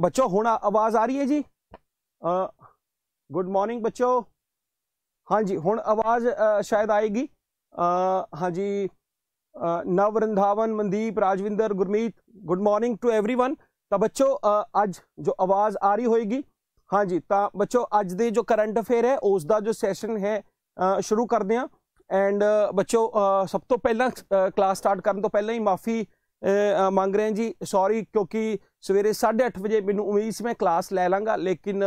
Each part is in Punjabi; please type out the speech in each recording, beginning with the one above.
ਬੱਚੋ ਹੁਣ ਆਵਾਜ਼ ਆ ਰਹੀ ਹੈ ਜੀ ਗੁੱਡ ਮਾਰਨਿੰਗ ਬੱਚੋ ਹਾਂਜੀ ਹੁਣ ਆਵਾਜ਼ ਸ਼ਾਇਦ ਆਏਗੀ ਹਾਂਜੀ Nav Randhawan Mandeep Rajwinder Gurmeet good morning to everyone ਤਾਂ ਬੱਚੋ ਅੱਜ ਜੋ ਆਵਾਜ਼ ਆ ਰਹੀ ਹੋਏਗੀ ਹਾਂਜੀ ਤਾਂ ਬੱਚੋ ਅੱਜ ਦੇ ਜੋ ਕਰੰਟ ਅਫੇਅਰ ਹੈ ਉਸ ਦਾ ਜੋ ਸੈਸ਼ਨ ਹੈ ਸ਼ੁਰੂ ਕਰਦੇ ਹਾਂ ਐਂਡ ਬੱਚੋ ਸਭ ਤੋਂ ਪਹਿਲਾਂ ਕਲਾਸ ਸਟਾਰਟ ਕਰਨ ਤੋਂ ਪਹਿਲਾਂ ਹੀ ਮਾਫੀ ਮੰਗ ਰਹੇ ਜੀ ਸੌਰੀ ਕਿਉਂਕਿ ਸਵੇਰੇ 8:30 ਵਜੇ ਮੈਨੂੰ ਉਮੀਦ ਸੀ ਮੈਂ ਕਲਾਸ ਲੈ ਲਾਂਗਾ ਲੇਕਿਨ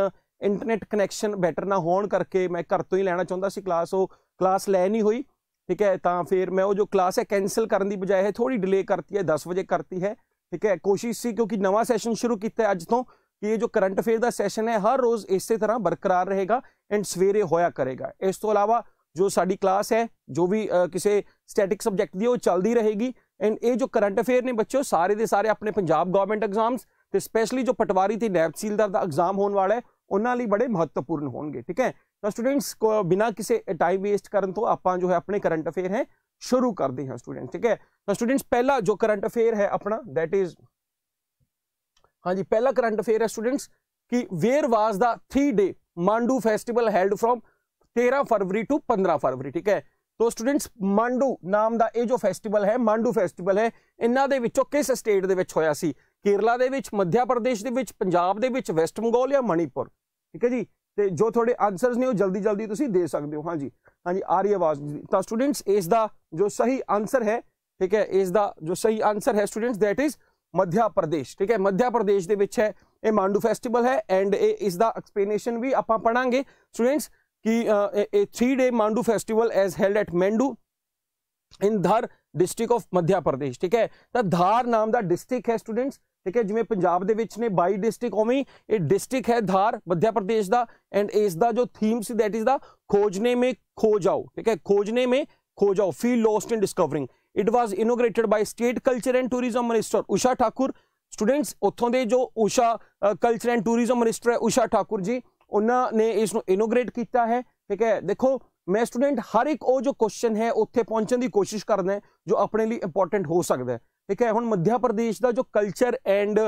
ਇੰਟਰਨੈਟ ਕਨੈਕਸ਼ਨ ਬੈਟਰ ਨਾ ਹੋਣ ਕਰਕੇ ਮੈਂ ਘਰ ਤੋਂ ਹੀ ਲੈਣਾ ਚਾਹੁੰਦਾ ਸੀ ਕਲਾਸ ਉਹ ਕਲਾਸ ਲੈ ਨਹੀਂ ਹੋਈ ਠੀਕ ਹੈ ਤਾਂ ਫਿਰ ਮੈਂ ਉਹ ਜੋ ਕਲਾਸ ਹੈ ਕੈਨਸਲ ਕਰਨ ਦੀ ਬਜਾਏ ਹੈ ਥੋੜੀ ਡਿਲੇ ਕਰਤੀ ਹੈ 10 ਵਜੇ ਕਰਤੀ ਹੈ ਠੀਕ ਹੈ ਕੋਸ਼ਿਸ਼ ਸੀ ਕਿਉਂਕਿ ਨਵਾਂ ਸੈਸ਼ਨ ਸ਼ੁਰੂ ਕੀਤਾ ਅੱਜ ਤੋਂ ਕਿ ਇਹ ਜੋ ਕਰੰਟ ਅਫੇਅਰ ਦਾ ਸੈਸ਼ਨ ਹੈ ਹਰ ਰੋਜ਼ ਇਸੇ ਤਰ੍ਹਾਂ ਬਰਕਰਾਰ ਰਹੇਗਾ ਐਂਡ ਸਵੇਰੇ ਹੋਇਆ ਕਰੇਗਾ ਇਸ ਤੋਂ ਇਲਾਵਾ ਜੋ ਸਾਡੀ ਕਲਾਸ ਹੈ ਜੋ ਵੀ ਕਿਸੇ ਸਟੈਟਿਕ ਸਬਜੈਕਟ ਦੀ ਉਹ ਚੱਲਦੀ ਰਹੇਗੀ ਐਂਡ ਇਹ ਜੋ ਕਰੰਟ ਅਫੇਅਰ ਨੇ ਬੱਚਿਓ ਸਾਰੇ ਦੇ ਸਾਰੇ ਆਪਣੇ ਪੰਜਾਬ ਗਵਰਨਮੈਂਟ ਐਗਜ਼ਾਮਸ ਤੇ ਸਪੈਸ਼ਲੀ ਜੋ ਪਟਵਾਰੀ ਤੇ ਨੈਬ ਸੀਲਦਾਰ ਦਾ ਐਗਜ਼ਾਮ ਹੋਣ ਵਾਲਾ ਹੈ ਉਹਨਾਂ ਲਈ ਬੜੇ ਮਹੱਤਵਪੂਰਨ ਹੋਣਗੇ ਠੀਕ ਹੈ ਤਾਂ ਸਟੂਡੈਂਟਸ ਕੋ ਬਿਨਾ ਕਿਸੇ ਟਾਈਮ ਵੇਸਟ ਕਰਨ ਤੋਂ ਆਪਾਂ ਜੋ ਹੈ ਆਪਣੇ ਕਰੰਟ ਅਫੇਅਰ ਹੈ ਸ਼ੁਰੂ ਕਰਦੇ ਹਾਂ ਸਟੂਡੈਂਟ ਠੀਕ ਹੈ ਤਾਂ ਸਟੂਡੈਂਟਸ ਪਹਿਲਾ ਜੋ ਕਰੰਟ ਅਫੇਅਰ ਹੈ ਆਪਣਾ ਥੈਟ ਇਜ਼ ਹਾਂਜੀ ਪਹਿਲਾ ਕਰੰਟ ਅਫੇਅਰ ਹੈ ਸਟੂਡੈਂਟਸ ਕਿ where was the 3 day Mandu festival held from 13 February to 15 February ਠੀਕ ਹੈ ਸੋ ਸਟੂਡੈਂਟਸ ਮੰਡੂ ਨਾਮ ਦਾ ਇਹ ਜੋ ਫੈਸਟੀਵਲ ਹੈ ਮੰਡੂ ਫੈਸਟੀਵਲ ਹੈ ਇਹਨਾਂ ਦੇ ਵਿੱਚੋਂ ਕਿਸ ਸਟੇਟ ਦੇ ਵਿੱਚ ਹੋਇਆ ਸੀ ਕੇਰਲਾ ਦੇ ਵਿੱਚ ਮੱਧਿਆ ਪ੍ਰਦੇਸ਼ ਦੇ ਵਿੱਚ ਪੰਜਾਬ ਦੇ ਵਿੱਚ ਵੈਸਟ ਬੰਗਾਲ ਜਾਂ ਮਣੀਪੁਰ ਠੀਕ ਹੈ ਜੀ ਤੇ ਜੋ ਤੁਹਾਡੇ ਆਨਸਰਸ ਨੇ ਉਹ ਜਲਦੀ ਜਲਦੀ ਤੁਸੀਂ ਦੇ ਸਕਦੇ ਹੋ ਹਾਂਜੀ ਹਾਂਜੀ ਆ ਰਹੀ ਆਵਾਜ਼ ਤਾਂ ਸਟੂਡੈਂਟਸ ਇਸ ਦਾ ਜੋ ਸਹੀ ਆਨਸਰ ਹੈ ਠੀਕ ਹੈ ਇਸ ਦਾ ਜੋ ਸਹੀ ਆਨਸਰ ਹੈ students that is Madhya Pradesh ਠੀਕ ਹੈ ਮੱਧਿਆ ਪ੍ਰਦੇਸ਼ ਦੇ ਵਿੱਚ ਹੈ ਇਹ ਮਾਂਡੂ ਫੈਸਟੀਵਲ ਹੈ ਐਂਡ ਇਹ ਇਸ ਦਾ ਐਕਸਪਲੇਨੇਸ਼ਨ ਵੀ ਆਪਾਂ ਪੜਾਂਗੇ ਸਟੂਡੈਂਟਸ ki, ਇਹ 3 day day festival as held at at in Dhar district of of Madhya ਠੀਕ ਹੈ ਤਾਂ ਧਾਰ ਨਾਮ ਦਾ ਡਿਸਟ੍ਰਿਕਟ ਹੈ ਸਟੂਡੈਂਟਸ ਠੀਕ ਹੈ ਜਿਵੇਂ ਪੰਜਾਬ ਦੇ ਵਿੱਚ ਨੇ 22 ਡਿਸਟ੍ਰਿਕਟ ਉਵੇਂ ਇਹ ਡਿਸਟ੍ਰਿਕਟ ਹੈ ਧਾਰ ਮੱਧਿਆ ਪ੍ਰਦੇਸ਼ ਦਾ ਐਂਡ ਇਸ ਦਾ ਜੋ ਥੀਮ ਸੀ ਦੈਟ ਇਜ਼ ਦਾ ਖੋਜਨੇ ਮੇ ਖੋ ਜਾਓ ਠੀਕ ਹੈ ਖੋਜਨੇ ਮੇ ਖੋ ਜਾਓ feel lost in discovering it was inaugurated by state culture and tourism minister Usha Thakur students ਉੱਥੋਂ ਦੇ ਜੋ Usha culture and tourism minister ਹੈ ਉਸ਼ਾ ਠਾਕੁਰ ਜੀ ਉਹਨਾਂ ਨੇ ਇਸ ਨੂੰ ਇਨੋਗ੍ਰੇਟ ਕੀਤਾ ਹੈ ਠੀਕ ਹੈ ਦੇਖੋ ਮੈਂ ਸਟੂਡੈਂਟ ਹਰ ਇੱਕ ਉਹ ਜੋ ਕੁਐਸਚਨ ਹੈ ਉੱਥੇ ਪਹੁੰਚਣ ਦੀ ਕੋਸ਼ਿਸ਼ ਕਰਦਾ ਜੋ ਆਪਣੇ ਲਈ ਇੰਪੋਰਟੈਂਟ ਹੋ ਸਕਦਾ ਹੈ ਠੀਕ ਹੈ ਹੁਣ ਮੱਧਿਆ ਪ੍ਰਦੇਸ਼ ਦਾ ਜੋ ਕਲਚਰ ਐਂਡ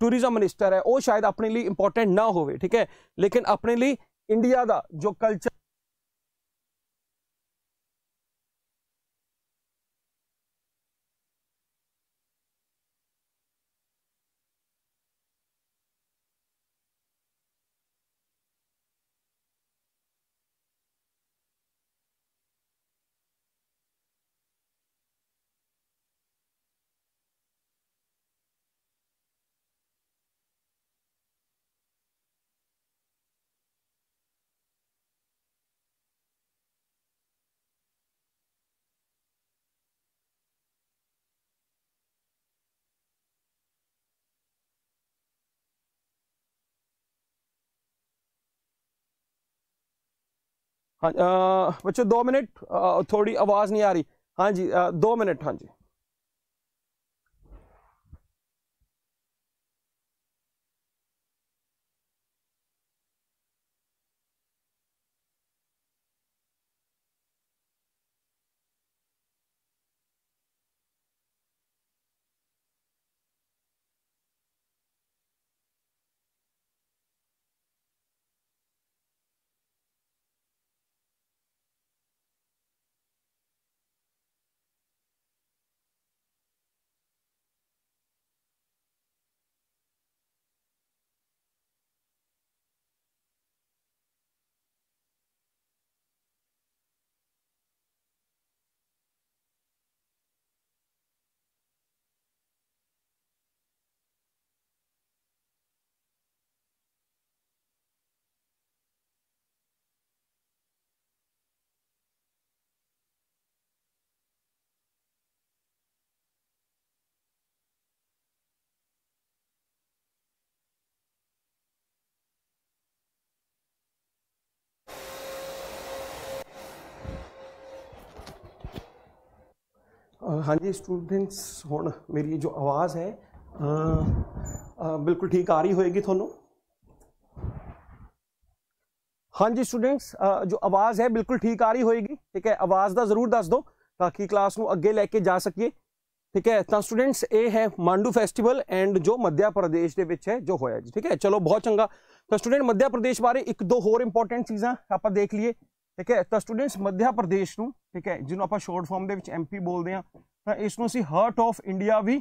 ਟੂਰਿਜ਼ਮ ਮਿਨਿਸਟਰ ਹੈ ਉਹ ਸ਼ਾਇਦ ਆਪਣੇ ਲਈ ਇੰਪੋਰਟੈਂਟ ਨਾ ਹੋਵੇ ਠੀਕ ਹੈ ਲੇਕਿਨ ਆਪਣੇ ਲਈ ਇੰਡੀਆ ਦਾ ਜੋ ਕਲਚਰ ਹਾਂ ਬੱਚੋ 2 ਮਿੰਟ ਥੋੜੀ ਆਵਾਜ਼ ਨਹੀਂ ਆ ਰਹੀ ਹਾਂਜੀ 2 ਮਿੰਟ ਹਾਂਜੀ ਹਾਂਜੀ ਸਟੂਡੈਂਟਸ ਹੁਣ ਮੇਰੀ ਜੋ ਆਵਾਜ਼ ਹੈ ਬਿਲਕੁਲ ਠੀਕ ਆ ਰਹੀ ਹੋਏਗੀ ਤੁਹਾਨੂੰ ਹਾਂਜੀ ਸਟੂਡੈਂਟਸ ਜੋ ਆਵਾਜ਼ ਹੈ ਬਿਲਕੁਲ ਠੀਕ ਆ ਰਹੀ ਹੋਏਗੀ ਠੀਕ ਹੈ ਆਵਾਜ਼ ਦਾ ਜ਼ਰੂਰ ਦੱਸ ਦਿਓ ਤਾਂ ਕਿ ਕਲਾਸ ਨੂੰ ਅੱਗੇ ਲੈ ਕੇ ਜਾ ਸਕੀਏ ਠੀਕ ਹੈ ਤਾਂ ਸਟੂਡੈਂਟਸ ਇਹ ਹੈ ਮਾਂਡੂ ਫੈਸਟੀਵਲ ਐਂਡ ਜੋ ਮੱਧਿਆ ਪ੍ਰਦੇਸ਼ ਦੇ ਵਿੱਚ ਹੈ ਜੋ ਹੋਇਆ ਜੀ ਠੀਕ ਹੈ ਚਲੋ ਬਹੁਤ ਚੰਗਾ ਤਾਂ ਸਟੂਡੈਂਟ ਮੱਧਿਆ ਪ੍ਰਦੇਸ਼ ਬਾਰੇ ਇੱਕ ਦੋ ਹੋਰ ਇੰਪੋਰਟੈਂਟ ਚੀਜ਼ਾਂ ਆਪਾਂ ਦੇਖ ਲਈਏ ਠੀਕ ਹੈ ਤਾਂ ਸਟੂਡੈਂਟਸ ਮੱਧਿਆ ਪ੍ਰਦੇਸ਼ ਨੂੰ ਠੀਕ ਹੈ ਜਿਹਨੂੰ ਆਪਾਂ ਸ਼ਾਰਟ ਫਾਰਮ ਦੇ ਵਿੱਚ ਐਮਪੀ ਬੋਲਦੇ ਆ ਤਾਂ ਇਸ ਨੂੰ ਅਸੀਂ ਹਾਰਟ ਆਫ ਇੰਡੀਆ ਵੀ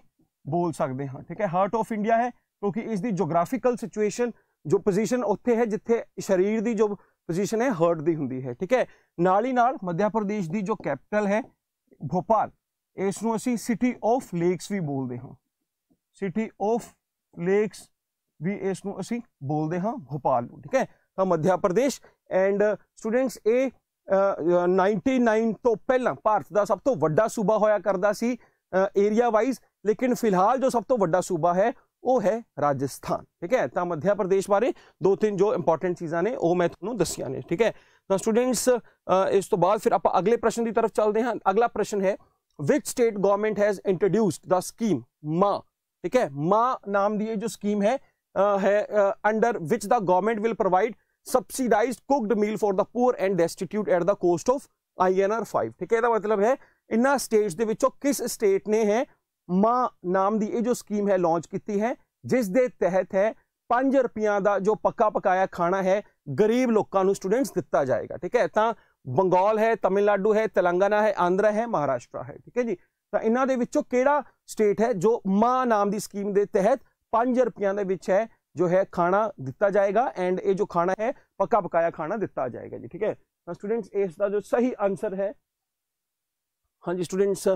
ਬੋਲ ਸਕਦੇ ਹਾਂ ਠੀਕ ਹੈ ਹਾਰਟ ਆਫ ਇੰਡੀਆ ਹੈ ਕਿਉਂਕਿ ਇਸ ਦੀ ਜੀਓਗ੍ਰਾਫੀਕਲ ਸਿਚੁਏਸ਼ਨ ਜੋ ਪੋਜੀਸ਼ਨ ਉੱਥੇ ਹੈ ਜਿੱਥੇ ਸਰੀਰ ਦੀ ਜੋ ਪੋਜੀਸ਼ਨ ਹੈ ਹਾਰਟ ਦੀ ਹੁੰਦੀ ਹੈ ਠੀਕ ਹੈ ਨਾਲ ਹੀ ਨਾਲ ਮੱਧਿਆ ਪ੍ਰਦੇਸ਼ ਦੀ ਜੋ ਕੈਪੀਟਲ ਹੈ ਭੋਪਾਲ ਇਸ ਨੂੰ ਅਸੀਂ ਸਿਟੀ ਆਫ ਲੇਕਸ ਵੀ ਬੋਲਦੇ ਹਾਂ ਸਿਟੀ ਆਫ ਲੇਕਸ ਵੀ ਇਸ ਨੂੰ ਅਸੀਂ ਬੋਲਦੇ ਹਾਂ ਭੋਪਾਲ ਨੂੰ ਠੀਕ ਹੈ ਮੱਧ ਪ੍ਰਦੇਸ਼ ਐਂਡ ਸਟੂਡੈਂਟਸ ਇਹ 99 ਤੋਂ ਪਹਿਲਾਂ ਭਾਰਤ ਦਾ ਸਭ ਤੋਂ ਵੱਡਾ ਸੂਬਾ ਹੋਇਆ ਕਰਦਾ ਸੀ ਏਰੀਆ ਵਾਈਜ਼ ਲੇਕਿਨ ਫਿਲਹਾਲ ਜੋ ਸਭ ਤੋਂ ਵੱਡਾ ਸੂਬਾ ਹੈ ਉਹ ਹੈ ਰਾਜਸਥਾਨ ਠੀਕ ਹੈ ਤਾਂ ਮੱਧ ਪ੍ਰਦੇਸ਼ ਬਾਰੇ ਦੋ ਤਿੰਨ ਜੋ ਇੰਪੋਰਟੈਂਟ ਚੀਜ਼ਾਂ ਨੇ ਉਹ ਮੈਂ ਤੁਹਾਨੂੰ ਦੱਸੀਆਂ ਨੇ ਠੀਕ ਹੈ ਤਾਂ ਸਟੂਡੈਂਟਸ ਇਸ ਤੋਂ ਬਾਅਦ ਫਿਰ ਆਪਾਂ ਅਗਲੇ ਪ੍ਰਸ਼ਨ ਦੀ ਤਰਫ ਚੱਲਦੇ ਹਾਂ ਅਗਲਾ ਪ੍ਰਸ਼ਨ ਹੈ which state government has introduced the scheme Maa ਠੀਕ ਹੈ ਮਾ ਨਾਮ ਦੀ ਇਹ ਜੋ ਸਕੀਮ ਹੈ ਹੈ under which the government will provide subsidised cooked meal for the poor and destitute at the cost of INR 5 ਠੀਕ ਹੈ ਇਹਦਾ ਮਤਲਬ ਹੈ ਇਨਾ ਸਟੇਟਸ ਦੇ ਵਿੱਚੋਂ ਕਿਸ ਸਟੇਟ ਨੇ ਹੈ ਮਾ ਨਾਮ ਦੀ ਇਹ ਜੋ ਸਕੀਮ ਹੈ ਲਾਂਚ ਕੀਤੀ ਹੈ ਜਿਸ ਦੇ ਤਹਿਤ ਹੈ 5 ਰੁਪਈਆ ਦਾ ਜੋ ਪੱਕਾ ਪਕਾਇਆ ਖਾਣਾ ਹੈ ਗਰੀਬ ਲੋਕਾਂ ਨੂੰ ਸਟੂਡੈਂਟਸ ਦਿੱਤਾ ਜਾਏਗਾ ਠੀਕ ਹੈ ਤਾਂ ਬੰਗਾਲ ਹੈ ਤਮਿਲਨਾਡੂ ਹੈ ਤੇਲੰਗਾਨਾ ਹੈ ਆਂਧਰਾ ਹੈ ਮਹਾਰਾਸ਼ਟਰ ਹੈ ਠੀਕ ਹੈ ਜੀ ਤਾਂ ਇਹਨਾਂ ਦੇ ਵਿੱਚੋਂ ਕਿਹੜਾ ਸਟੇਟ ਹੈ ਜੋ ਮਾ ਨਾਮ ਦੀ ਸਕੀਮ ਦੇ ਤਹਿਤ 5 ਰੁਪਈਆ ਦੇ ਵਿੱਚ ਹੈ ਜੋ ਹੈ ਖਾਣਾ ਦਿੱਤਾ ਜਾਏਗਾ ਐਂਡ ਇਹ ਜੋ ਖਾਣਾ ਹੈ ਪੱਕਾ ਪਕਾਇਆ ਖਾਣਾ ਦਿੱਤਾ ਜਾਏਗਾ ਜੀ ਠੀਕ ਹੈ ਤਾਂ ਸਟੂਡੈਂਟਸ ਇਸ ਦਾ ਜੋ ਸਹੀ ਆਨਸਰ ਹੈ ਹਾਂਜੀ ਸਟੂਡੈਂਟਸ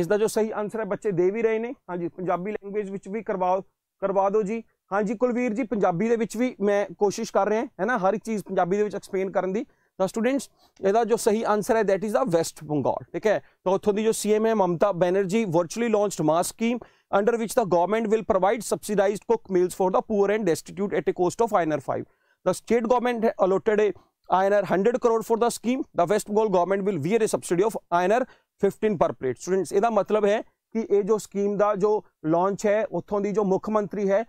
ਇਸ ਦਾ ਜੋ ਸਹੀ ਆਨਸਰ ਹੈ ਬੱਚੇ ਦੇ ਵੀ ਰਹੇ ਨੇ ਹਾਂਜੀ ਪੰਜਾਬੀ ਲੈਂਗੁਏਜ ਵਿੱਚ ਵੀ ਕਰਵਾਓ ਕਰਵਾ ਦਿਓ ਜੀ ਹਾਂਜੀ ਕੁਲਵੀਰ ਜੀ ਪੰਜਾਬੀ ਦੇ ਵਿੱਚ ਵੀ ਮੈਂ ਕੋਸ਼ਿਸ਼ ਕਰ ਰਿਹਾ ਹੈ ਨਾ ਹਰ ਇੱਕ ਚੀਜ਼ ਪੰਜਾਬੀ ਦੇ ਵਿੱਚ ਐਕਸਪਲੇਨ ਕਰਨ ਦੀ स्टूडेंट्स यदा जो सही आंसर है that is the West Bengal ठीक है तो उतों की जो सीएम है Mamata Banerjee virtually launch mass scheme under which the government will provide subsidise cook meals for the poor and destitute at a cost of INR five the state government allotted INR hundred crore for the scheme the West Bengal government will bear a subsidy of INR fifteen per plate students यदा मतलब है कि ये जो स्कीम का जो लॉन्च है उतों की जो मुख्यमंत्री है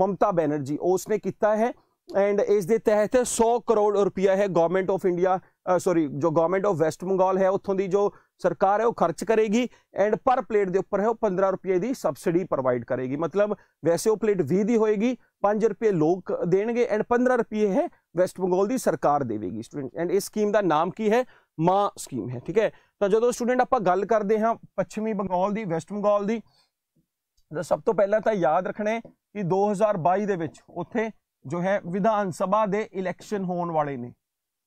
ममता बैनर्जी उसने किया है ਐਂਡ ਇਸ ਦੇ ਤਹਿਤ 100 ਕਰੋੜ ਰੁਪਇਆ ਹੈ ਗਵਰਨਮੈਂਟ ਆਫ ਇੰਡੀਆ ਸੌਰੀ ਜੋ ਗਵਰਨਮੈਂਟ ਆਫ ਵੈਸਟ ਬੰਗਾਲ ਹੈ ਉੱਥੋਂ ਦੀ ਜੋ ਸਰਕਾਰ ਹੈ ਉਹ ਖਰਚ ਕਰੇਗੀ ਐਂਡ ਪਰ ਪਲੇਟ ਦੇ ਉੱਪਰ ਹੈ ਉਹ 15 ਰੁਪਏ ਦੀ ਸਬਸਿਡੀ ਪ੍ਰੋਵਾਈਡ ਕਰੇਗੀ ਮਤਲਬ ਵੈਸੇ ਉਹ ਪਲੇਟ 20 ਦੀ ਹੋਏਗੀ 5 ਰੁਪਏ ਲੋਕ ਦੇਣਗੇ ਐਂਡ 15 ਰੁਪਏ ਹੈ ਵੈਸਟ ਬੰਗਾਲ ਦੀ ਸਰਕਾਰ ਦੇਵੇਗੀ ਸਟੂਡੈਂਟ ਐਂਡ ਇਸ ਸਕੀਮ ਦਾ ਨਾਮ ਕੀ ਹੈ ਮਾਂ ਸਕੀਮ ਹੈ ਠੀਕ ਹੈ ਤਾਂ ਜਦੋਂ ਸਟੂਡੈਂਟ ਆਪਾਂ ਗੱਲ ਕਰਦੇ ਹਾਂ ਪੱਛਮੀ ਬੰਗਾਲ ਦੀ ਵੈਸਟ ਬੰਗਾਲ ਦੀ ਸਭ ਤੋਂ ਪਹਿਲਾਂ ਤਾਂ ਯਾਦ ਰੱਖਣਾ ਕਿ 2022 ਦੇ ਵਿੱਚ ਉੱਥੇ ਜੋ ਹੈ ਵਿਧਾਨ ਸਭਾ ਦੇ ਇਲੈਕਸ਼ਨ ਹੋਣ ਵਾਲੇ ਨੇ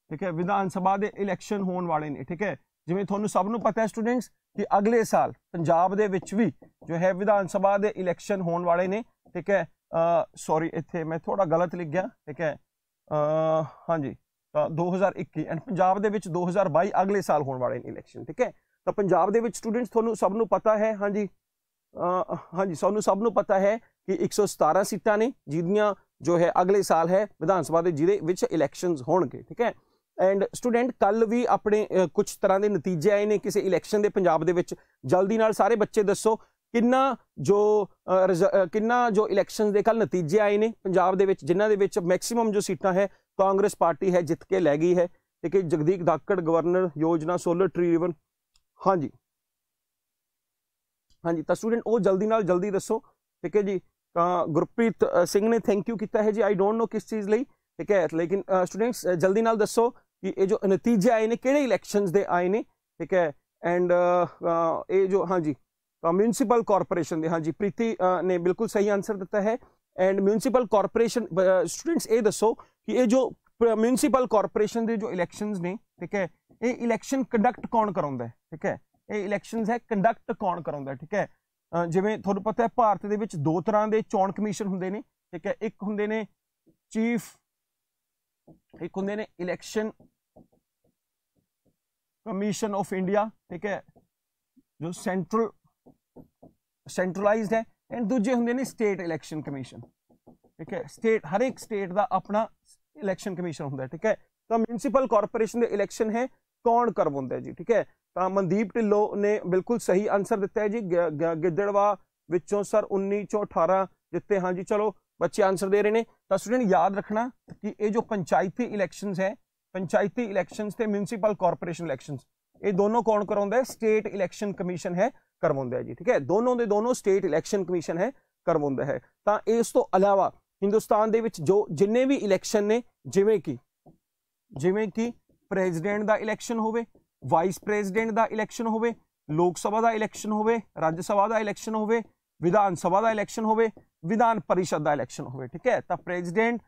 ਠੀਕ ਹੈ ਵਿਧਾਨ ਸਭਾ ਦੇ ਇਲੈਕਸ਼ਨ ਹੋਣ ਵਾਲੇ ਨੇ ਠੀਕ ਹੈ ਜਿਵੇਂ ਤੁਹਾਨੂੰ ਸਭ ਨੂੰ ਪਤਾ ਹੈ ਸਟੂਡੈਂਟਸ ਕਿ ਅਗਲੇ ਸਾਲ ਪੰਜਾਬ ਦੇ ਵਿੱਚ ਵੀ ਜੋ ਹੈ ਵਿਧਾਨ ਸਭਾ ਦੇ ਇਲੈਕਸ਼ਨ ਹੋਣ ਵਾਲੇ ਨੇ ਠੀਕ ਹੈ ਸੌਰੀ ਇੱਥੇ ਮੈਂ ਥੋੜਾ ਗਲਤ ਲਿਖ ਗਿਆ ਠੀਕ ਹੈ ਹਾਂਜੀ ਤਾਂ 2021 ਐਂਡ ਪੰਜਾਬ ਦੇ ਵਿੱਚ 2022 ਅਗਲੇ ਸਾਲ ਹੋਣ ਵਾਲੇ ਨੇ ਇਲੈਕਸ਼ਨ ਠੀਕ ਹੈ ਤਾਂ ਪੰਜਾਬ ਦੇ ਵਿੱਚ ਸਟੂਡੈਂਟਸ ਤੁਹਾਨੂੰ ਸਭ ਨੂੰ ਪਤਾ ਹੈ ਹਾਂਜੀ ਹਾਂਜੀ ਸਾਨੂੰ ਸਭ ਨੂੰ ਪਤਾ ਹੈ ਕਿ 117 ਸੀਟਾਂ ਨੇ ਜਿਹਦੀਆਂ ਜੋ ਹੈ ਅਗਲੇ ਸਾਲ ਹੈ ਵਿਧਾਨ ਸਭਾ ਦੇ ਜਿਹਦੇ ਵਿੱਚ ਇਲੈਕਸ਼ਨਸ ਹੋਣਗੇ ਠੀਕ ਹੈ ਐਂਡ ਸਟੂਡੈਂਟ ਕੱਲ ਵੀ ਆਪਣੇ ਕੁਝ ਤਰ੍ਹਾਂ ਦੇ ਨਤੀਜੇ ਆਏ ਨੇ ਕਿਸੇ ਇਲੈਕਸ਼ਨ ਦੇ ਪੰਜਾਬ ਦੇ ਵਿੱਚ ਜਲਦੀ ਨਾਲ ਸਾਰੇ ਬੱਚੇ ਦੱਸੋ ਕਿੰਨਾ ਜੋ ਕਿੰਨਾ ਜੋ ਇਲੈਕਸ਼ਨਸ ਦੇ ਕੱਲ ਨਤੀਜੇ ਆਏ ਨੇ ਪੰਜਾਬ ਦੇ ਵਿੱਚ ਜਿਨ੍ਹਾਂ ਦੇ ਵਿੱਚ ਮੈਕਸਿਮਮ ਜੋ ਸੀਟਾਂ ਹੈ ਕਾਂਗਰਸ ਪਾਰਟੀ ਹੈ ਜਿੱਤ ਕੇ ਲੈ ਗਈ ਹੈ ਠੀਕ ਹੈ ਜਗਦੀਪ ਧਾਕੜ ਗਵਰਨਰ ਯੋਜਨਾ ਸੋਲਰ ਟ੍ਰੀ ਰਿਵਨ ਹਾਂਜੀ ਹਾਂਜੀ ਤਾਂ ਸਟੂਡੈਂਟ ਉਹ ਜਲਦੀ ਨਾਲ ਜਲਦੀ ਦੱਸੋ ਠੀਕ ਹੈ ਜੀ ਤਾਂ ਗੁਰਪ੍ਰੀਤ ਸਿੰਘ ਨੇ ਥੈਂਕ ਯੂ ਕੀਤਾ ਹੈ ਜੀ ਆਈ ਡੋਨਟ ਨੋ ਕਿਸ ਚੀਜ਼ ਲਈ ਠੀਕ ਹੈ ਲੇਕਿਨ ਸਟੂਡੈਂਟਸ ਜਲਦੀ ਨਾਲ ਦੱਸੋ ਕਿ ਇਹ ਜੋ ਨਤੀਜੇ ਆਏ ਨੇ ਕਿਹੜੇ ਇਲੈਕਸ਼ਨਸ ਦੇ ਆਏ ਨੇ ਠੀਕ ਹੈ ਐਂਡ ਇਹ ਜੋ ਹਾਂਜੀ ਮਿਊਨਿਸਪਲ ਕਾਰਪੋਰੇਸ਼ਨ ਦੇ ਹਾਂਜੀ ਪ੍ਰੀਤੀ ਨੇ ਬਿਲਕੁਲ ਸਹੀ ਆਨਸਰ ਦਿੱਤਾ ਹੈ ਐਂਡ ਮਿਊਨਿਸਪਲ ਕਾਰਪੋਰੇਸ਼ਨ ਸਟੂਡੈਂਟਸ ਇਹ ਦੱਸੋ ਕਿ ਇਹ ਜੋ ਮਿਊਨਿਸਪਲ ਕਾਰਪੋਰੇਸ਼ਨ ਦੇ ਜੋ ਇਲੈਕਸ਼ਨਸ ਨੇ ਠੀਕ ਹੈ ਇਹ ਇਲੈਕਸ਼ਨ ਕੰਡਕਟ ਕੌਣ ਕਰਾਉਂਦਾ ਹੈ ਠੀਕ ਹੈ ਇਹ ਇਲੈਕਸ਼ਨਸ ਹੈ ਕੰਡਕਟ ਕੌਣ ਕਰਾਉਂਦਾ ਠੀਕ ਹੈ ਜਿਵੇਂ ਤੁਹਾਨੂੰ ਪਤਾ ਹੈ ਭਾਰਤ ਦੇ ਵਿੱਚ ਦੋ ਤਰ੍ਹਾਂ ਦੇ ਚੋਣ ਕਮਿਸ਼ਨ ਹੁੰਦੇ ਨੇ ਠੀਕ ਹੈ ਇੱਕ ਹੁੰਦੇ ਨੇ ਚੀਫ ਇੱਕ ਹੁੰਦੇ ਨੇ ਇਲੈਕਸ਼ਨ ਕਮਿਸ਼ਨ ਆਫ ਇੰਡੀਆ ਠੀਕ ਹੈ ਜੋ ਸੈਂਟਰਲ ਸੈਂਟਰਲਾਈਜ਼ਡ ਹੈ ਐਂਡ ਦੂਜੇ ਹੁੰਦੇ ਨੇ ਸਟੇਟ ਇਲੈਕਸ਼ਨ ਕਮਿਸ਼ਨ ਠੀਕ ਹੈ ਸਟੇਟ ਹਰ ਇੱਕ ਸਟੇਟ ਦਾ ਆਪਣਾ ਇਲੈਕਸ਼ਨ ਕਮਿਸ਼ਨ ਹੁੰਦਾ ਹੈ ਠੀਕ ਹੈ ਤਾਂ ਮਿਊਨਿਸਪਲ ਕਾਰਪੋਰੇਸ਼ਨ ਦੇ ਇਲੈਕਸ਼ਨ ਹੈ ਕੌਣ ਕਰਵਾਉਂਦਾ ਜੀ ਠੀਕ ਹੈ ਤਾਂ ਮਨਦੀਪ ਢਿੱਲੋ ਨੇ ਬਿਲਕੁਲ ਸਹੀ ਆਨਸਰ ਦਿੱਤਾ ਹੈ ਜੀ ਗਿੱਦੜਵਾ ਵਿੱਚੋਂ ਸਰ 19 ਚੋਂ 18 ਦਿੱਤੇ ਹਾਂ ਜੀ ਚਲੋ ਬੱਚੇ ਆਨਸਰ ਦੇ ਰਹੇ ਨੇ ਤਾਂ ਸਟੂਡੈਂਟ ਯਾਦ ਰੱਖਣਾ ਕਿ ਇਹ ਜੋ ਪੰਚਾਇਤੀ ਇਲੈਕਸ਼ਨਸ ਹੈ ਪੰਚਾਇਤੀ ਇਲੈਕਸ਼ਨਸ ਤੇ ਮਿਊਨਿਸਪਲ ਕਾਰਪੋਰੇਸ਼ਨ ਇਲੈਕਸ਼ਨਸ ਇਹ ਦੋਨੋਂ ਕੌਣ ਕਰਾਉਂਦਾ ਹੈ ਸਟੇਟ ਇਲੈਕਸ਼ਨ ਕਮਿਸ਼ਨ ਹੈ ਕਰਵਾਉਂਦਾ ਹੈ ਜੀ ਠੀਕ ਹੈ ਦੋਨੋਂ ਦੇ ਦੋਨੋਂ ਸਟੇਟ ਇਲੈਕਸ਼ਨ ਕਮਿਸ਼ਨ ਹੈ ਕਰਵਾਉਂਦਾ ਹੈ ਤਾਂ ਇਸ ਤੋਂ ਇਲਾਵਾ ਹਿੰਦੁਸਤਾਨ ਦੇ ਵਿੱਚ ਜੋ ਜਿੰਨੇ ਵੀ ਇਲੈਕਸ਼ਨ ਨੇ ਜਿਵੇਂ ਕਿ ਜਿਵੇਂ ਕਿ ਪ੍ਰੈਜ਼ੀਡੈਂਟ ਦਾ ਇਲੈਕਸ਼ਨ ਹੋਵੇ ਵਾਈਸ ਪ੍ਰੈਜ਼ੀਡੈਂਟ ਦਾ ਇਲੈਕਸ਼ਨ ਹੋਵੇ ਲੋਕ ਸਭਾ ਦਾ ਇਲੈਕਸ਼ਨ ਹੋਵੇ ਰਾਜ ਸਭਾ ਦਾ ਇਲੈਕਸ਼ਨ ਹੋਵੇ ਵਿਧਾਨ ਸਭਾ ਦਾ ਇਲੈਕਸ਼ਨ ਹੋਵੇ ਵਿਧਾਨ ਪਰਿਸ਼ਦ ਦਾ ਇਲੈਕਸ਼ਨ ਹੋਵੇ ਠੀਕ ਹੈ ਤਾਂ ਪ੍ਰੈਜ਼ੀਡੈਂਟ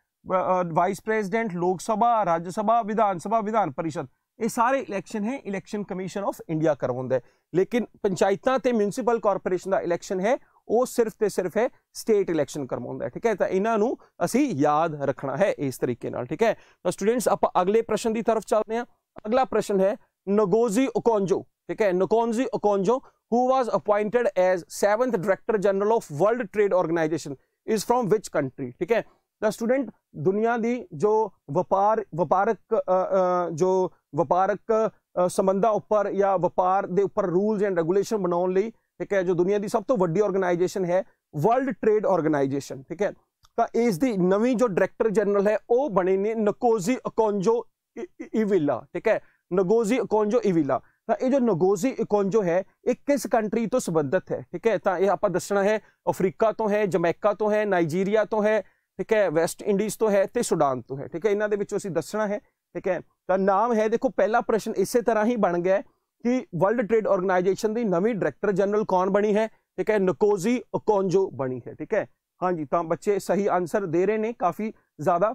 ਵਾਈਸ ਪ੍ਰੈਜ਼ੀਡੈਂਟ ਲੋਕ ਸਭਾ ਰਾਜ ਸਭਾ ਵਿਧਾਨ ਸਭਾ ਵਿਧਾਨ ਪਰਿਸ਼ਦ ਇਹ ਸਾਰੇ ਇਲੈਕਸ਼ਨ ਹੈ ਇਲੈਕਸ਼ਨ ਕਮਿਸ਼ਨ ਆਫ ਇੰਡੀਆ ਕਰਵਾਉਂਦਾ ਹੈ ਲੇਕਿਨ ਪੰਚਾਇਤਾਂ ਤੇ ਮਿਊਨਿਸਪਲ ਕਾਰਪੋਰੇਸ਼ਨ ਦਾ ਇਲੈਕਸ਼ਨ ਹੈ ਉਹ ਸਿਰਫ ਤੇ ਸਿਰਫ ਹੈ ਸਟੇਟ ਇਲੈਕਸ਼ਨ ਕਰਵਾਉਂਦਾ ਹੈ ਠੀਕ ਹੈ ਤਾਂ ਇਹਨਾਂ ਨੂੰ ਅਸੀਂ ਯਾਦ ਰੱਖਣਾ ਹੈ ਇਸ ਤਰੀਕੇ ਨਾਲ ਠੀਕ ਹੈ ਤਾਂ ਸਟੂਡੈਂਟਸ ਆਪਾਂ ਅਗਲੇ ਪ੍ਰਸ਼ਨ ਦੀ ਤਰਫ ਚੱਲਦੇ ਹਾਂ ਅਗਲਾ ਪ੍ਰਸ਼ਨ ਹੈ Ngozi Okonjo. Okay, Ngozi Okonjo, who was appointed as 7th Director General of World Trade Organization, is from which country? Okay, the student दुनिया दी जो ਵਪਾਰ ਵਪਾਰਕ ਜੋ ਵਪਾਰਕ ਸੰਬੰਧਾਂ ਉੱਪਰ ਜਾਂ ਵਪਾਰ ਦੇ ਉੱਪਰ ਰੂਲਸ ਐਂਡ ਰੈਗੂਲੇਸ਼ਨ ਬਣਾਉਣ ਲਈ ਠੀਕ ਹੈ ਜੋ ਦੁਨੀਆ ਦੀ ਸਭ ਤੋਂ ਵੱਡੀ ਆਰਗੇਨਾਈਜੇਸ਼ਨ ਹੈ ਵਰਲਡ ਟ੍ਰੇਡ ਆਰਗੇਨਾਈਜੇਸ਼ਨ ਠੀਕ ਹੈ ਤਾਂ ਇਸ ਦੀ ਨਵੀਂ ਜੋ ਡਾਇਰੈਕਟਰ ਜਨਰਲ ਹੈ ਉਹ ਬਣੇ ਨੇ ਨਕੋਜ਼ੀ ਅਕੋਂਜੋ ਇਵਿਲਾ ਠੀਕ ਹੈ ਨਗੋਜ਼ੀ ਇਕੋਂਜੋ ਇਵਿਲਾ ਤਾਂ ਇਹ ਜੋ ਨਗੋਜ਼ੀ ਇਕੋਂਜੋ ਹੈ ਇਹ ਕਿਸ ਕੰਟਰੀ ਤੋਂ ਸੰਬੰਧਿਤ ਹੈ ਠੀਕ ਹੈ ਤਾਂ ਇਹ ਆਪਾਂ ਦੱਸਣਾ ਹੈ ਅਫਰੀਕਾ ਤੋਂ ਹੈ ਜਮੈਕਾ ਤੋਂ ਹੈ ਨਾਈਜੀਰੀਆ ਤੋਂ ਹੈ ਠੀਕ ਹੈ ਵੈਸਟ ਇੰਡੀਜ਼ ਤੋਂ ਹੈ ਤੇ ਸੁਡਾਨ ਤੋਂ ਹੈ ਠੀਕ ਹੈ ਇਹਨਾਂ ਦੇ ਵਿੱਚੋਂ ਅਸੀਂ ਦੱਸਣਾ ਹੈ ਠੀਕ ਹੈ ਤਾਂ ਨਾਮ ਹੈ ਦੇਖੋ ਪਹਿਲਾ ਪ੍ਰਸ਼ਨ ਇਸੇ ਤਰ੍ਹਾਂ ਹੀ ਬਣ ਗਿਆ ਕਿ ਵਰਲਡ ਟ੍ਰੇਡ ਆਰਗੇਨਾਈਜੇਸ਼ਨ ਦੀ ਨਵੀਂ ਡਾਇਰੈਕਟਰ ਜਨਰਲ ਕੌਣ ਬਣੀ ਹੈ ਠੀਕ ਹੈ ਨਕੋਜ਼ੀ ਓਕੋਂਜੋ ਬਣੀ ਹੈ ਠੀਕ ਹੈ ਹਾਂਜੀ ਤਾਂ ਬੱਚੇ ਸਹੀ ਆਨਸਰ ਦੇ ਰਹੇ ਨੇ ਕਾਫੀ ਜ਼ਿਆਦਾ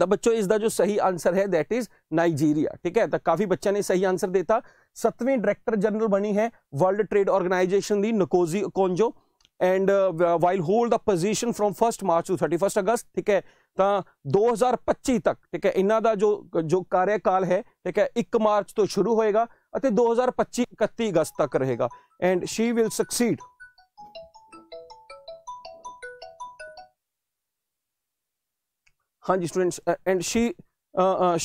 ਤਾਂ ਬੱਚੋ ਇਸ ਦਾ ਜੋ ਸਹੀ ਆਨਸਰ ਹੈ ਥੈਟ ਇਜ਼ ਨਾਈਜੀਰੀਆ ਠੀਕ ਹੈ ਤਾਂ ਕਾਫੀ ਬੱਚਿਆਂ ਨੇ ਸਹੀ ਆਨਸਰ ਦਿੱਤਾ ਸਤਵੇਂ ਡਾਇਰੈਕਟਰ ਜਨਰਲ ਬਣੀ ਹੈ ਵਰਲਡ ਟ੍ਰੇਡ ਆਰਗੇਨਾਈਜੇਸ਼ਨ ਦੀ Ngozi Okonjo and while hold the position from 1 March to 31 August ਠੀਕ ਹੈ ਤਾਂ 2025 ਤੱਕ ਠੀਕ ਹੈ ਇਹਨਾਂ ਦਾ ਜੋ ਜੋ ਕਾਰਿਆਕਾਲ ਹੈ ਠੀਕ ਹੈ 1 ਮਾਰਚ ਤੋਂ ਸ਼ੁਰੂ ਹੋਏਗਾ ਅਤੇ 2025 31 ਅਗਸਤ ਤੱਕ ਰਹੇਗਾ ਐਂਡ ਸ਼ੀ ਵਿਲ ਸਕਸੀਡ ਹਾਂਜੀ students and she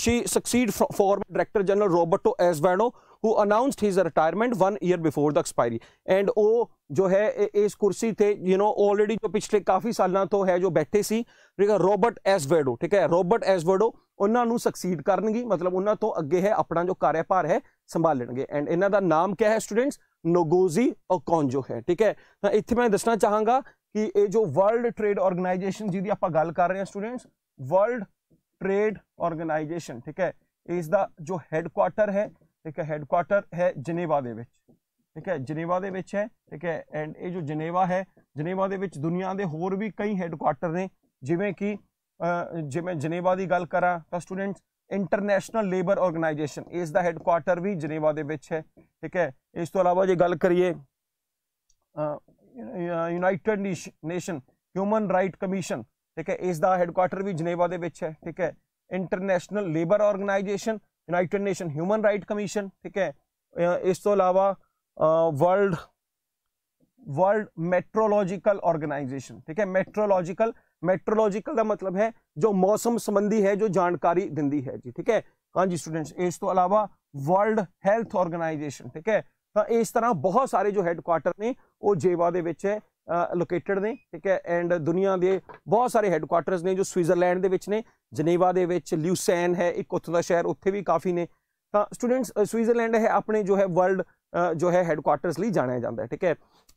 she succeed former director general roberto esvano who announced his retirement 1 year before the expiry and ਉਹ ਜੋ ਹੈ ਇਸ ਕੁਰਸੀ ਤੇ ਯੂ نو ਆਲਰੇਡੀ ਜੋ ਪਿਛਲੇ ਕਾਫੀ ਸਾਲਾਂ ਤੋਂ ਹੈ ਜੋ ਬੈਠੇ ਸੀ ਠੀਕ ਹੈ ਰੋਬਰਟ ਐਸਵਰਡੋ ਠੀਕ ਹੈ ਰੋਬਰਟ ਐਸਵਰਡੋ ਉਹਨਾਂ ਨੂੰ ਸਕਸੀਡ ਕਰਨਗੀ ਮਤਲਬ ਉਹਨਾਂ ਤੋਂ ਅੱਗੇ ਹੈ ਆਪਣਾ ਜੋ ਕਾਰਜਭਾਰ ਹੈ ਸੰਭਾਲਣਗੇ ਐਂਡ ਇਹਨਾਂ ਦਾ ਨਾਮ ਕਿਆ ਹੈ ਸਟੂਡੈਂਟਸ ਨੋਗੋਜ਼ੀ ਓਕੋਂਜੋ ਹੈ ਠੀਕ ਹੈ ਤਾਂ ਇੱਥੇ ਮੈਂ ਦੱਸਣਾ ਚਾਹਾਂਗਾ ਕਿ ਇਹ ਜੋ ਵਰਲਡ ਟ੍ਰੇਡ ਆਰਗੇਨਾਈਜੇਸ਼ਨ ਜਿਹਦੀ ਆਪਾਂ ਗੱਲ ਕਰ ਰਹੇ ਹਾਂ ਸਟੂਡੈਂਟਸ वर्ल्ड ट्रेड ऑर्गेनाइजेशन ठीक ਹੈ ਇਸ ਦਾ ਜੋ ਹੈੱਡਕੁਆਟਰ ਹੈ ਠੀਕ ਹੈ ਹੈੱਡਕੁਆਟਰ ਹੈ ਜਨੇਵਾ ਦੇ ਵਿੱਚ ਠੀਕ ਹੈ ਜਨੇਵਾ ਦੇ ਵਿੱਚ ਹੈ ਠੀਕ ਹੈ ਐਂਡ ਇਹ ਜੋ ਜਨੇਵਾ ਹੈ ਜਨੇਵਾ ਦੇ ਵਿੱਚ ਦੁਨੀਆ ਦੇ ਹੋਰ ਵੀ ਕਈ ਹੈੱਡਕੁਆਟਰ ਨੇ ਜਿਵੇਂ ਕਿ ਜੇ ਮੈਂ ਜਨੇਵਾ ਦੀ ਗੱਲ ਕਰਾਂ ਤਾਂ ਸਟੂਡੈਂਟਸ ਇੰਟਰਨੈਸ਼ਨਲ ਲੇਬਰ ਆਰਗੇਨਾਈਜੇਸ਼ਨ ਇਸ ਦਾ ਹੈੱਡਕੁਆਟਰ ਵੀ ਜਨੇਵਾ ਦੇ ਵਿੱਚ ਹੈ ਠੀਕ ਹੈ ਇਸ ਤੋਂ ਇਲਾਵਾ ਜੇ ਗੱਲ ਕਰੀਏ United Nation Human Right Commission ਠੀਕ ਹੈ ਇਸ ਦਾ ਹੈੱਡਕੁਆਟਰ ਵੀ ਜਨੇਵਾ ਦੇ ਵਿੱਚ ਹੈ ਠੀਕ ਹੈ International Labour Organization United Nation Human Right Commission ਠੀਕ ਹੈ ਇਸ ਤੋਂ ਇਲਾਵਾ ਵਰਲਡ ਵਰਲਡ ਮੈਟਰੋਲੋਜੀਕਲ ਆਰਗੇਨਾਈਜੇਸ਼ਨ ਠੀਕ ਹੈ ਮੈਟਰੋਲੋਜੀਕਲ ਮੈਟਰੋਲੋਜੀਕਲ ਦਾ ਮਤਲਬ ਹੈ ਜੋ ਮੌਸਮ ਸੰਬੰਧੀ ਹੈ ਜੋ ਜਾਣਕਾਰੀ ਦਿੰਦੀ ਹੈ ਜੀ ਠੀਕ ਹੈ ਹਾਂਜੀ ਸਟੂਡੈਂਟਸ ਇਸ ਤੋਂ ਇਲਾਵਾ ਵਰਲਡ ਹੈਲਥ ਆਰਗੇਨਾਈਜੇਸ਼ਨ ਠੀਕ ਹੈ ਤਾਂ ਇਸ ਤਰ੍ਹਾਂ ਬਹੁਤ ਸਾਰੇ ਜੋ ਹੈੱਡਕੁਆਟਰ ਨੇ ਉਹ ਜੇਵਾ ਦੇ ਵਿੱਚ ਹੈ ਲੋਕੇਟਡ ਨੇ ਠੀਕ ਹੈ ਐਂਡ ਦੁਨੀਆ ਦੇ ਬਹੁਤ ਸਾਰੇ ਹੈੱਡਕੁਆਰਟਰਸ ਨੇ ਜੋ ਸਵਿਟਜ਼ਰਲੈਂਡ ਦੇ ਵਿੱਚ ਨੇ ਜਨੇਵਾ ਦੇ ਵਿੱਚ ਲਿਊਸੈਨ ਹੈ ਇੱਕ ਉੱਥੋਂ ਦਾ ਸ਼ਹਿਰ ਉੱਥੇ ਵੀ ਕਾਫੀ ਨੇ ਤਾਂ ਸਟੂਡੈਂਟਸ ਸਵਿਟਜ਼ਰਲੈਂਡ ਹੈ ਆਪਣੇ ਜੋ ਹੈ ਵਰਲਡ ਜੋ ਹੈ ਹੈੱਡਕੁਆਰਟਰਸ ਲਈ ਜਾਣਿਆ ਜਾਂਦਾ ਹੈ ਠੀਕ ਹੈ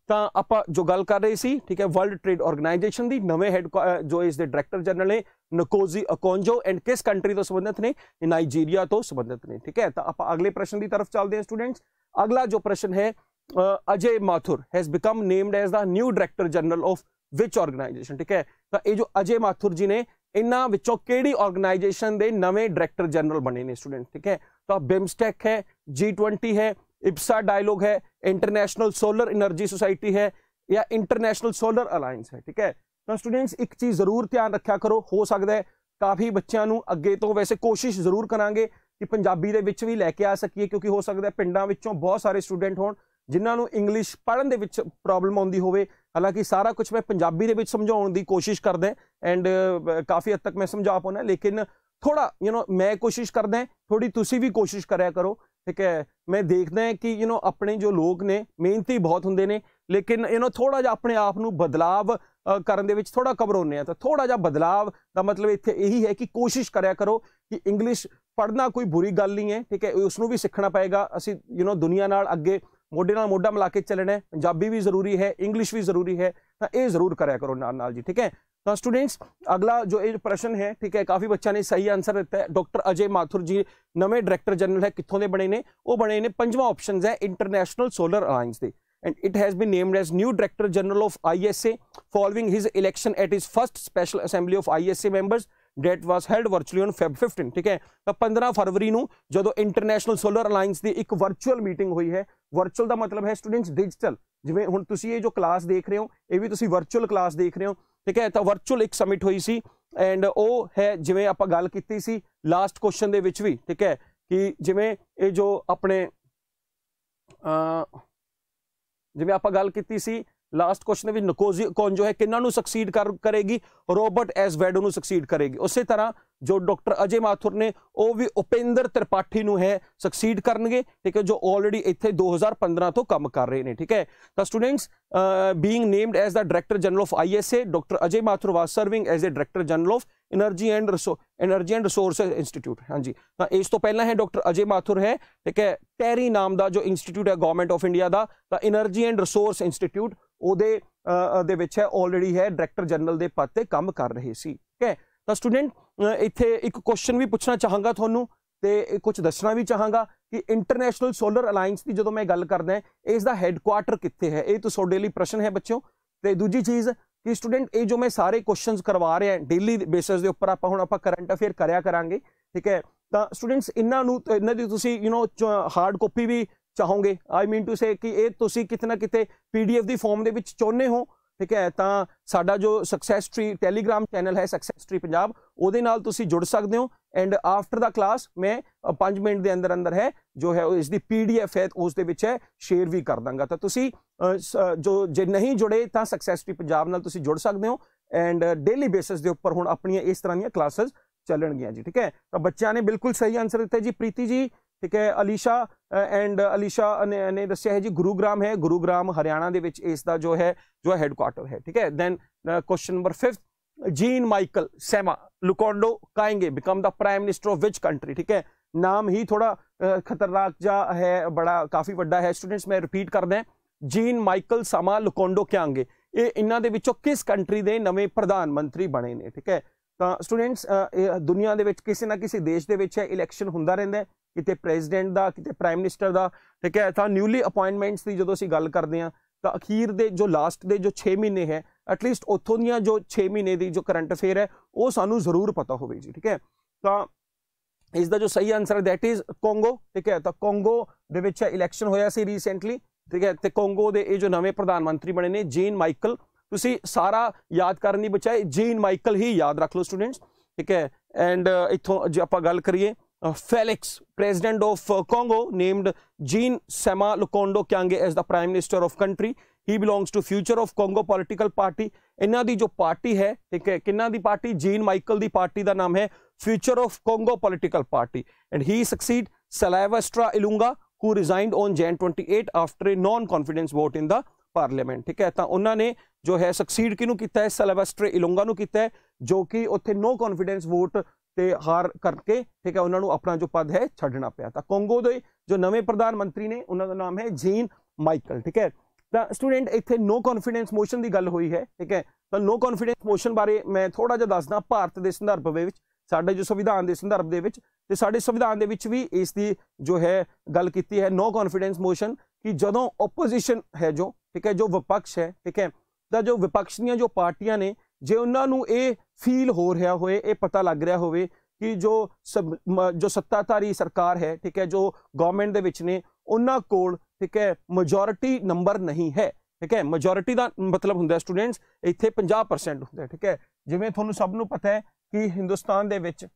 ਤਾਂ ਆਪਾਂ ਜੋ ਗੱਲ ਕਰ ਰਹੇ ਸੀ ਠੀਕ ਹੈ ਵਰਲਡ ਟ੍ਰੇਡ ਆਰਗੇਨਾਈਜੇਸ਼ਨ ਦੀ ਨਵੇਂ ਹੈੱਡ ਜੋ ਇਸ ਦੇ ਡਾਇਰੈਕਟਰ ਜਨਰਲ ਨੇ ਨਕੋਜ਼ੀ ਅਕੋਂਜੋ ਐਂਡ ਕਿਸ ਕੰਟਰੀ ਤੋਂ ਸੰਬੰਧਿਤ ਨੇ ਨਾਈਜੀਰੀਆ ਤੋਂ ਸੰਬੰਧਿਤ ਨੇ ਠੀਕ ਹੈ ਤਾਂ ਆਪਾਂ ਅਗਲੇ ਪ੍ਰਸ਼ਨ ਦੀ ਤਰਫ ਚੱਲਦੇ ਹਾਂ ਸਟੂਡੈਂਟਸ ਅਗਲਾ ਜੋ ਪ੍ਰਸ਼ਨ ਹੈ uh, Ajay Mathur has become named as the new director general of which organization ਠੀਕ ਹੈ ਤਾਂ ਇਹ ਜੋ ਅਜੇ ਮਾਥੁਰ ਜੀ ਨੇ ਇਹਨਾਂ ਵਿੱਚੋਂ ਕਿਹੜੀ ਆਰਗੇਨਾਈਜੇਸ਼ਨ ਦੇ ਨਵੇਂ ਡਾਇਰੈਕਟਰ ਜਨਰਲ ਬਣੇ ਨੇ ਸਟੂਡੈਂਟ ਠੀਕ ਹੈ ਤਾਂ ਬਿਮਸਟੈਕ ਹੈ G20 ਹੈ ਇਪਸਾ ਡਾਇਲੋਗ ਹੈ ਇੰਟਰਨੈਸ਼ਨਲ ਸੋਲਰ એનર્ਜੀ ਸੁਸਾਇਟੀ ਹੈ ਜਾਂ ਇੰਟਰਨੈਸ਼ਨਲ ਸੋਲਰ ਅਲਾਈਅੰਸ ਹੈ ਠੀਕ ਹੈ ਤਾਂ ਸਟੂਡੈਂਟਸ ਇੱਕ ਚੀਜ਼ ਜ਼ਰੂਰ ਧਿਆਨ ਰੱਖਿਆ ਕਰੋ ਹੋ ਸਕਦਾ ਹੈ ਕਾਫੀ ਬੱਚਿਆਂ ਨੂੰ ਅੱਗੇ ਤੋਂ ਵੈਸੇ ਕੋਸ਼ਿਸ਼ ਜ਼ਰੂਰ ਕਰਾਂਗੇ ਕਿ ਪੰਜਾਬੀ ਦੇ ਵਿੱਚ ਵੀ ਲੈ ਕੇ ਆ ਸਕੀਏ ਕਿਉਂਕਿ ਹੋ ਸਕਦਾ ਪਿੰਡਾਂ ਵਿੱਚੋਂ ਬਹੁਤ ਸਾਰੇ ਸਟੂਡੈਂਟ ਹੋਣ ਜਿਨ੍ਹਾਂ ਨੂੰ ਇੰਗਲਿਸ਼ ਪੜਨ ਦੇ ਵਿੱਚ ਪ੍ਰੋਬਲਮ ਆਉਂਦੀ ਹੋਵੇ ਹਾਲਾਂਕਿ ਸਾਰਾ ਕੁਝ ਮੈਂ ਪੰਜਾਬੀ ਦੇ ਵਿੱਚ ਸਮਝਾਉਣ ਦੀ ਕੋਸ਼ਿਸ਼ ਕਰਦਾ ਐਂਡ ਕਾਫੀ ਹੱਦ ਤੱਕ ਮੈਂ ਸਮਝਾ ਪਾਉਣਾ ਲੇਕਿਨ ਥੋੜਾ ਯੂ نو ਮੈਂ ਕੋਸ਼ਿਸ਼ ਕਰਦਾ ਥੋੜੀ ਤੁਸੀਂ ਵੀ ਕੋਸ਼ਿਸ਼ ਕਰਿਆ ਕਰੋ ਠੀਕ ਹੈ ਮੈਂ ਦੇਖਦਾ ਕਿ ਯੂ نو ਆਪਣੇ ਜੋ ਲੋਕ ਨੇ ਮਿਹਨਤੀ ਬਹੁਤ ਹੁੰਦੇ ਨੇ ਲੇਕਿਨ ਯੂ نو ਥੋੜਾ ਜਿਹਾ ਆਪਣੇ ਆਪ ਨੂੰ ਬਦਲਾਵ ਕਰਨ ਦੇ ਵਿੱਚ ਥੋੜਾ ਘਬਰਾਉਂਦੇ ਆ ਤਾਂ ਥੋੜਾ ਜਿਹਾ ਬਦਲਾਵ ਦਾ ਮਤਲਬ ਇੱਥੇ ਇਹੀ ਹੈ ਕਿ ਕੋਸ਼ਿਸ਼ ਕਰਿਆ ਕਰੋ ਕਿ ਇੰਗਲਿਸ਼ ਪੜਨਾ ਕੋਈ ਬੁਰੀ ਗੱਲ ਨਹੀਂ ਹੈ ਠੀਕ ਹੈ ਉਸ ਨੂੰ ਵੀ ਸਿੱਖਣਾ ਪਏਗਾ ਅਸੀਂ ਯੂ نو ਦੁਨੀਆ ਨਾਲ ਅੱਗੇ मोडे न मोडा ਮਿਲਾ चलना है पंजाबी भी जरूरी है इंग्लिश भी जरूरी है तो ਇਹ जरूर ਕਰਿਆ करो नाल, नाल जी ठीक है तो स्टूडेंट्स अगला जो ये प्रश्न है ठीक है काफ़ी बच्चों ने सही आंसर दिता है डॉक्टर अजय माथुर जी नवे डायरैक्टर जनरल है कितों के बने ने वो बने ने पंजा ऑप्शन है इंटरनेशनल सोलर अलायंस के and it has been named as new director general of I S A following his election at its first special assembly of I S A members that was held virtually on Feb 15 ਠੀਕ ਹੈ ਤਾਂ 15 ਫਰਵਰੀ ਨੂੰ ਜਦੋਂ ਇੰਟਰਨੈਸ਼ਨਲ ਸੋਲਰ ਅਲਾਈਅੰਸ ਦੀ ਇੱਕ ਵਰਚੁਅਲ ਮੀਟਿੰਗ ਹੋਈ ਹੈ ਵਰਚੁਅਲ ਦਾ ਮਤਲਬ ਹੈ ਸਟੂਡੈਂਟਸ ਡਿਜੀਟਲ ਜਿਵੇਂ ਹੁਣ ਤੁਸੀਂ ਇਹ ਜੋ ਕਲਾਸ ਦੇਖ ਰਹੇ ਹੋ ਇਹ ਵੀ ਤੁਸੀਂ ਵਰਚੁਅਲ ਕਲਾਸ ਦੇਖ ਰਹੇ ਹੋ ਠੀਕ ਹੈ ਤਾਂ ਵਰਚੁਅਲ ਇੱਕ ਸਮਿਟ ਹੋਈ ਸੀ ਐਂਡ ਉਹ ਹੈ ਜਿਵੇਂ ਆਪਾਂ ਗੱਲ ਕੀਤੀ ਸੀ ਲਾਸਟ ਕੁਐਸਚਨ ਦੇ ਵਿੱਚ ਵੀ ਠੀਕ ਹੈ ਕਿ ਜਿਵੇਂ ਇਹ ਜੋ ਆਪਣੇ ਜਿਵੇਂ ਆਪਾਂ ਗੱਲ ਕੀਤੀ ਸੀ ਲਾਸਟ ਕੁਐਸਚਨ ਵੀ ਕੌਨ ਜੋ ਹੈ ਕਿੰਨਾਂ ਨੂੰ ਸਕਸੀਡ ਕਰੇਗੀ ਰੋਬਰਟ ਐਸ ਵੈਡੋ ਨੂੰ ਸਕਸੀਡ ਕਰੇਗੀ ਉਸੇ ਤਰ੍ਹਾਂ ਜੋ ਡਾਕਟਰ ਅਜੇ ਮਾਥੁਰ ਨੇ ਉਹ ਵੀ ਉਪੇਂਦਰ ਤ੍ਰਿਪਾਠੀ ਨੂੰ ਹੈ ਸਕਸੀਡ ਕਰਨਗੇ ਠੀਕ ਹੈ ਜੋ ਆਲਰੇਡੀ ਇੱਥੇ 2015 ਤੋਂ ਕੰਮ ਕਰ ਰਹੇ ਨੇ ਠੀਕ ਹੈ ਤਾਂ students being named as the director general of ISA doctor Ajay Mathur was serving as the director general of energy and energy and resources institute ਹਾਂਜੀ ਤਾਂ ਇਸ ਤੋਂ ਪਹਿਲਾਂ ਹੈ ਡਾਕਟਰ ਅਜੇ ਮਾਥੁਰ ਹੈ ਠੀਕ ਹੈ ਟੈਰੀ ਨਾਮ ਦਾ ਜੋ ਇੰਸਟੀਚਿਊਟ ਹੈ ਗਵਰਨਮੈਂਟ ਆਫ ਇੰਡੀਆ ਦਾ ਤਾਂ એનર્ਜੀ ਐਂਡ ਰਿਸੋਰਸ ਇੰਸਟੀਟਿਊਟ ਉਹਦੇ ਦੇ ਵਿੱਚ ਹੈ ਆਲਰੇਡੀ ਹੈ ਡਾਇਰੈਕਟਰ ਜਨਰਲ ਦੇ ਪਦ ਤੇ ਕੰਮ ਕਰ ਰਹੇ ਸੀ ਠੀਕ ਹੈ ਤਾਂ ਸਟੂਡੈਂਟ ਇੱਥੇ ਇੱਕ ਕੁਐਸਚਨ ਵੀ ਪੁੱਛਣਾ ਚਾਹਾਂਗਾ ਤੁਹਾਨੂੰ ਤੇ ਕੁਝ ਦੱਸਣਾ ਵੀ ਚਾਹਾਂਗਾ ਕਿ ਇੰਟਰਨੈਸ਼ਨਲ ਸੋਲਰ ਅਲਾਈਅੰਸ ਦੀ ਜਦੋਂ ਮੈਂ ਗੱਲ ਕਰਦਾ ਇਸ ਦਾ ਹੈੱਡਕੁਆਰਟਰ ਕਿੱਥੇ ਹੈ ਇਹ ਤੁਹਾਡੇ ਲਈ ਪ੍ਰਸ਼ਨ ਹੈ ਬੱਚਿਓ ਤੇ ਦੂਜੀ ਚੀਜ਼ ਕਿ ਸਟੂਡੈਂਟ ਇਹ ਜੋ ਮੈਂ ਸਾਰੇ ਕੁਐਸਚਨਸ ਕਰਵਾ ਰਿਹਾ ਡੇਲੀ ਬੇਸਿਸ ਦੇ ਉੱਪਰ ਆਪਾਂ ਹੁਣ ਆਪਾਂ ਕਰੰਟ ਅਫੇਅਰ ਕਰਿਆ ਕਰਾਂਗੇ ਠੀਕ ਹੈ ਤਾਂ ਸਟੂਡੈਂਟਸ ਇਹਨਾਂ ਨੂੰ ਇਹਨਾਂ ਦੀ ਤੁਸੀਂ ਯੂ نو ਹਾਰਡ ਕਾਪੀ ਵੀ ਚਾਹੋਗੇ ਆਈ ਮੀਨ ਟੂ ਸੇ ਕਿ ਇਹ ਤੁਸੀਂ ਕਿਤਨਾ ਕਿਤੇ ਪੀਡੀਐਫ ਦੀ ਫਾਰਮ ਦੇ ਵਿੱਚ ਚਾਹੁੰਦੇ ਹੋ ਠੀਕ ਹੈ ਤਾਂ ਸਾਡਾ ਜੋ ਸਕਸੈਸ ਟ੍ਰੀ ਟੈਲੀਗ੍ਰਾਮ ਚੈਨਲ ਹੈ ਸਕਸੈਸ ਟ੍ਰੀ ਪੰਜਾਬ ਉਹਦੇ ਨਾਲ ਤੁਸੀਂ ਜੁੜ ਸਕਦੇ ਹੋ ਐਂਡ ਆਫਟਰ ਦਾ ਕਲਾਸ ਮੈਂ 5 ਮਿੰਟ ਦੇ ਅੰਦਰ ਅੰਦਰ ਹੈ ਜੋ ਹੈ ਇਸ ਦੀ ਪੀਡੀਐਫ ਹੈ ਉਸ ਦੇ ਵਿੱਚ ਹੈ ਸ਼ੇਅਰ ਵੀ ਕਰ ਦਾਂਗਾ ਤਾਂ ਤੁਸੀਂ ਜੋ ਜੇ ਨਹੀਂ ਜੁੜੇ ਤਾਂ ਸਕਸੈਸ ਟ੍ਰੀ ਪੰਜਾਬ ਨਾਲ ਤੁਸੀਂ ਜੁੜ ਸਕਦੇ ਹੋ ਐਂਡ ਡੇਲੀ ਬੇਸਿਸ ਦੇ ਉੱਪਰ ਹੁਣ ਆਪਣੀਆਂ ਇਸ ਤਰ੍ਹਾਂ ਦੀਆਂ ਕਲਾਸਸ ਚੱਲਣਗੀਆਂ ਜੀ ਠੀਕ ਹੈ ਤਾਂ ਬੱਚਿਆਂ ਨੇ ਬਿਲਕੁਲ ਸਹੀ ਆਨਸਰ ਦਿੱਤਾ ਜੀ ਪ੍ਰੀਤੀ ਜੀ ਠੀਕ ਹੈ ਅਲੀਸ਼ਾ ਐਂਡ ਅਲੀਸ਼ਾ ਨੇ ਦੱਸਿਆ ਹੈ ਜੀ ਗੁਰੂਗ੍ਰਾਮ ਹੈ ਗੁਰੂਗ੍ਰਾਮ ਹਰਿਆਣਾ ਦੇ ਵਿੱਚ ਇਸ ਦਾ ਜੋ ਹੈ ਜੋ ਹੈੱਡਕੁਆਰਟਰ ਹੈ ਠੀਕ ਹੈ then question number 5 Jean Michel Sama Lukonde Kyenge become the prime minister of which country ठीक है नाम ही थोड़ा खतरनाक जा है बड़ा काफ़ी ਵੱਡਾ ਹੈ ਸਟੂਡੈਂਟਸ ਮੈਂ ਰਿਪੀਟ ਕਰਦਾ ਜੀਨ ਮਾਈਕਲ ਸਮਾ ਲੁਕੋਂਡੋ ਕਿਆਂਗੇ ਇਹ ਇਹਨਾਂ ਦੇ ਵਿੱਚੋਂ ਕਿਸ ਕੰਟਰੀ ਦੇ ਨਵੇਂ ਪ੍ਰਧਾਨ ਮੰਤਰੀ ਬਣੇ ਨੇ ਠੀਕ ਹੈ ਤਾਂ ਸਟੂਡੈਂਟਸ ਦੁਨੀਆ ਦੇ ਵਿੱਚ ਕਿਸੇ ਨਾ ਕਿਸੇ ਦੇਸ਼ ਦੇ ਵਿੱਚ ਹੈ ਇਲੈਕਸ਼ਨ ਹੁੰਦਾ ਰਹਿੰਦਾ ਹੈ ਕਿਤੇ ਪ੍ਰੈਜ਼ੀਡੈਂਟ ਦਾ ਕਿਤੇ ਪ੍ਰਾਈਮ ਮਿਨਿਸਟਰ ਦਾ ਠੀਕ ਹੈ ਤਾਂ ਨਿਊਲੀ ਅਪਾਇੰਟਮੈਂਟਸ ਦੀ ਜਦੋਂ ਅਸੀਂ ਗੱਲ ਕਰਦੇ ਹਾਂ ਤਾਂ ਅਖੀਰ ਦੇ ਜੋ ਲਾਸਟ ਦੇ ਜੋ 6 ਮਹੀਨੇ ਹੈ ਐਟਲੀਸਟ ਉੱਥੋਂ ਦੀਆਂ ਜੋ 6 ਮਹੀਨੇ ਦੀ ਜੋ ਕਰੰਟ ਅਫੇਅਰ ਹੈ ਉਹ ਸਾਨੂੰ ਜ਼ਰੂਰ ਪਤਾ ਹੋਵੇ ਜੀ ਠੀਕ ਹੈ ਤਾਂ ਇਸ ਦਾ ਜੋ ਸਹੀ ਆਨਸਰ ਥੈਟ ਇਜ਼ ਕੋਂਗੋ ਠੀਕ ਹੈ ਤਾਂ ਕੋਂਗੋ ਦੇ ਵਿੱਚ ਇਲੈਕਸ਼ਨ ਹੋਇਆ ਸੀ ਰੀਸੈਂਟਲੀ ਠੀਕ ਹੈ ਤੇ ਕੋਂਗੋ ਦੇ ਇਹ ਜੋ ਨਵੇਂ ਪ੍ਰਧਾਨ ਮੰਤਰੀ ਬਣੇ ਨੇ ਜੀਨ ਮਾਈਕਲ ਤੁਸੀਂ ਸਾਰਾ ਯਾਦ ਕਰਨ ਦੀ ਬਚਾਏ ਜੀਨ ਮਾਈਕਲ ਹੀ ਯਾਦ ਰੱਖ ਲਓ ਸਟੂਡੈਂਟਸ ਠੀਕ ਹੈ ਐਂਡ ਇਥੋਂ ਜੇ ਆਪਾਂ ਗੱਲ ਕਰੀਏ Felix president of Congo named Jean Sama Lukonde Kyenge as the prime minister of country he belongs to Future of Congo political party ਇਹਨਾਂ ਦੀ ਜੋ ਪਾਰਟੀ ਹੈ ਠੀਕ ਹੈ ਕਿੰਨਾ ਦੀ ਪਾਰਟੀ ਜੀਨ ਮਾਈਕਲ ਦੀ ਪਾਰਟੀ ਦਾ ਨਾਮ ਹੈ Future of Congo political party and he succeed Sylvestre Ilunga who resigned on Jan 28 after a non confidence vote in the parliament ਠੀਕ ਹੈ ਤਾਂ ਉਹਨਾਂ ਨੇ ਜੋ ਹੈ ਸਕਸੀਡ ਕਿਨੂੰ ਕੀਤਾ ਹੈ ਸਲਵੈਸਟਰ ਇਲੋਂਗਾ ਨੂੰ ਕੀਤਾ ਹੈ ਜੋ ਕਿ ਉੱਥੇ ਨੋ ਕੌਨਫੀਡੈਂਸ ਵੋਟ ਤੇ ਹਾਰ ਕਰਕੇ ਠੀਕ ਹੈ ਉਹਨਾਂ ਨੂੰ ਆਪਣਾ ਜੋ ਪਦ ਹੈ ਛੱਡਣਾ ਪਿਆ ਤਾਂ ਕੋਂਗੋ ਦੇ ਜੋ ਨਵੇਂ ਪ੍ਰਧਾਨ ਮੰਤਰੀ ਨੇ ਉਹਨਾਂ ਦਾ ਨਾਮ ਹੈ ਜੀਨ ਮਾਈਕਲ ਠੀਕ ਹੈ ਤਾਂ ਸਟੂਡੈਂਟ ਇੱਥੇ ਨੋ ਕੌਨਫੀਡੈਂਸ ਮੋਸ਼ਨ ਦੀ ਗੱਲ ਹੋਈ ਹੈ ਠੀਕ ਹੈ ਤਾਂ ਨੋ ਕੌਨਫੀਡੈਂਸ ਮੋਸ਼ਨ ਬਾਰੇ ਮੈਂ ਥੋੜਾ ਜਿਹਾ ਦੱਸਦਾ ਭਾਰਤ ਦੇ ਸੰਦਰਭ ਦੇ ਵਿੱਚ ਸਾਡੇ ਜੋ ਸੰਵਿਧਾਨ ਦੇ ਸੰਦਰਭ ਦੇ ਵਿੱਚ ਤੇ ਸਾਡੇ ਸੰਵਿਧਾਨ ਦੇ ਵਿੱਚ ਵੀ ਇਸ ਦੀ ਜੋ ਹੈ ਗੱਲ ਕੀਤੀ ਹੈ ਨੋ ਕੌਨਫੀਡੈਂਸ ਮੋਸ਼ਨ ਕਿ ਜਦੋਂ ਆਪੋਜੀਸ਼ਨ ਹੈ ਜੋ ਠੀਕ ਹੈ ਜੋ ਵਿਪਕਸ਼ ਹੈ ਠੀਕ ਹੈ ਦਾ ਜੋ ਵਿਪਕਸ਼ ਦੀਆਂ ਜੋ ਪਾਰਟੀਆਂ ਨੇ ਜੇ ਉਹਨਾਂ ਨੂੰ ਇਹ ਫੀਲ ਹੋ ਰਿਹਾ ਹੋਵੇ ਇਹ ਪਤਾ ਲੱਗ ਰਿਹਾ ਹੋਵੇ ਕਿ ਜੋ ਜੋ ਸੱਤਾਧਾਰੀ ਸਰਕਾਰ ਹੈ ਠੀਕ ਹੈ ਜੋ ਗਵਰਨਮੈਂਟ ਦੇ ਵਿੱਚ ਨੇ ਉਹਨਾਂ ਕੋਲ ਠੀਕ ਹੈ ਮੈਜੋਰਿਟੀ ਨੰਬਰ ਨਹੀਂ ਹੈ ਠੀਕ ਹੈ ਮੈਜੋਰਿਟੀ ਦਾ ਮਤਲਬ ਹੁੰਦਾ ਸਟੂਡੈਂਟਸ ਇੱਥੇ 50% ਹੁੰਦਾ ਠੀਕ ਹੈ ਜਿਵੇਂ ਤੁਹਾਨੂੰ ਸਭ ਨੂੰ ਪਤਾ ਹੈ ਕਿ ਹਿੰਦੁਸਤਾਨ ਦੇ ਵਿੱਚ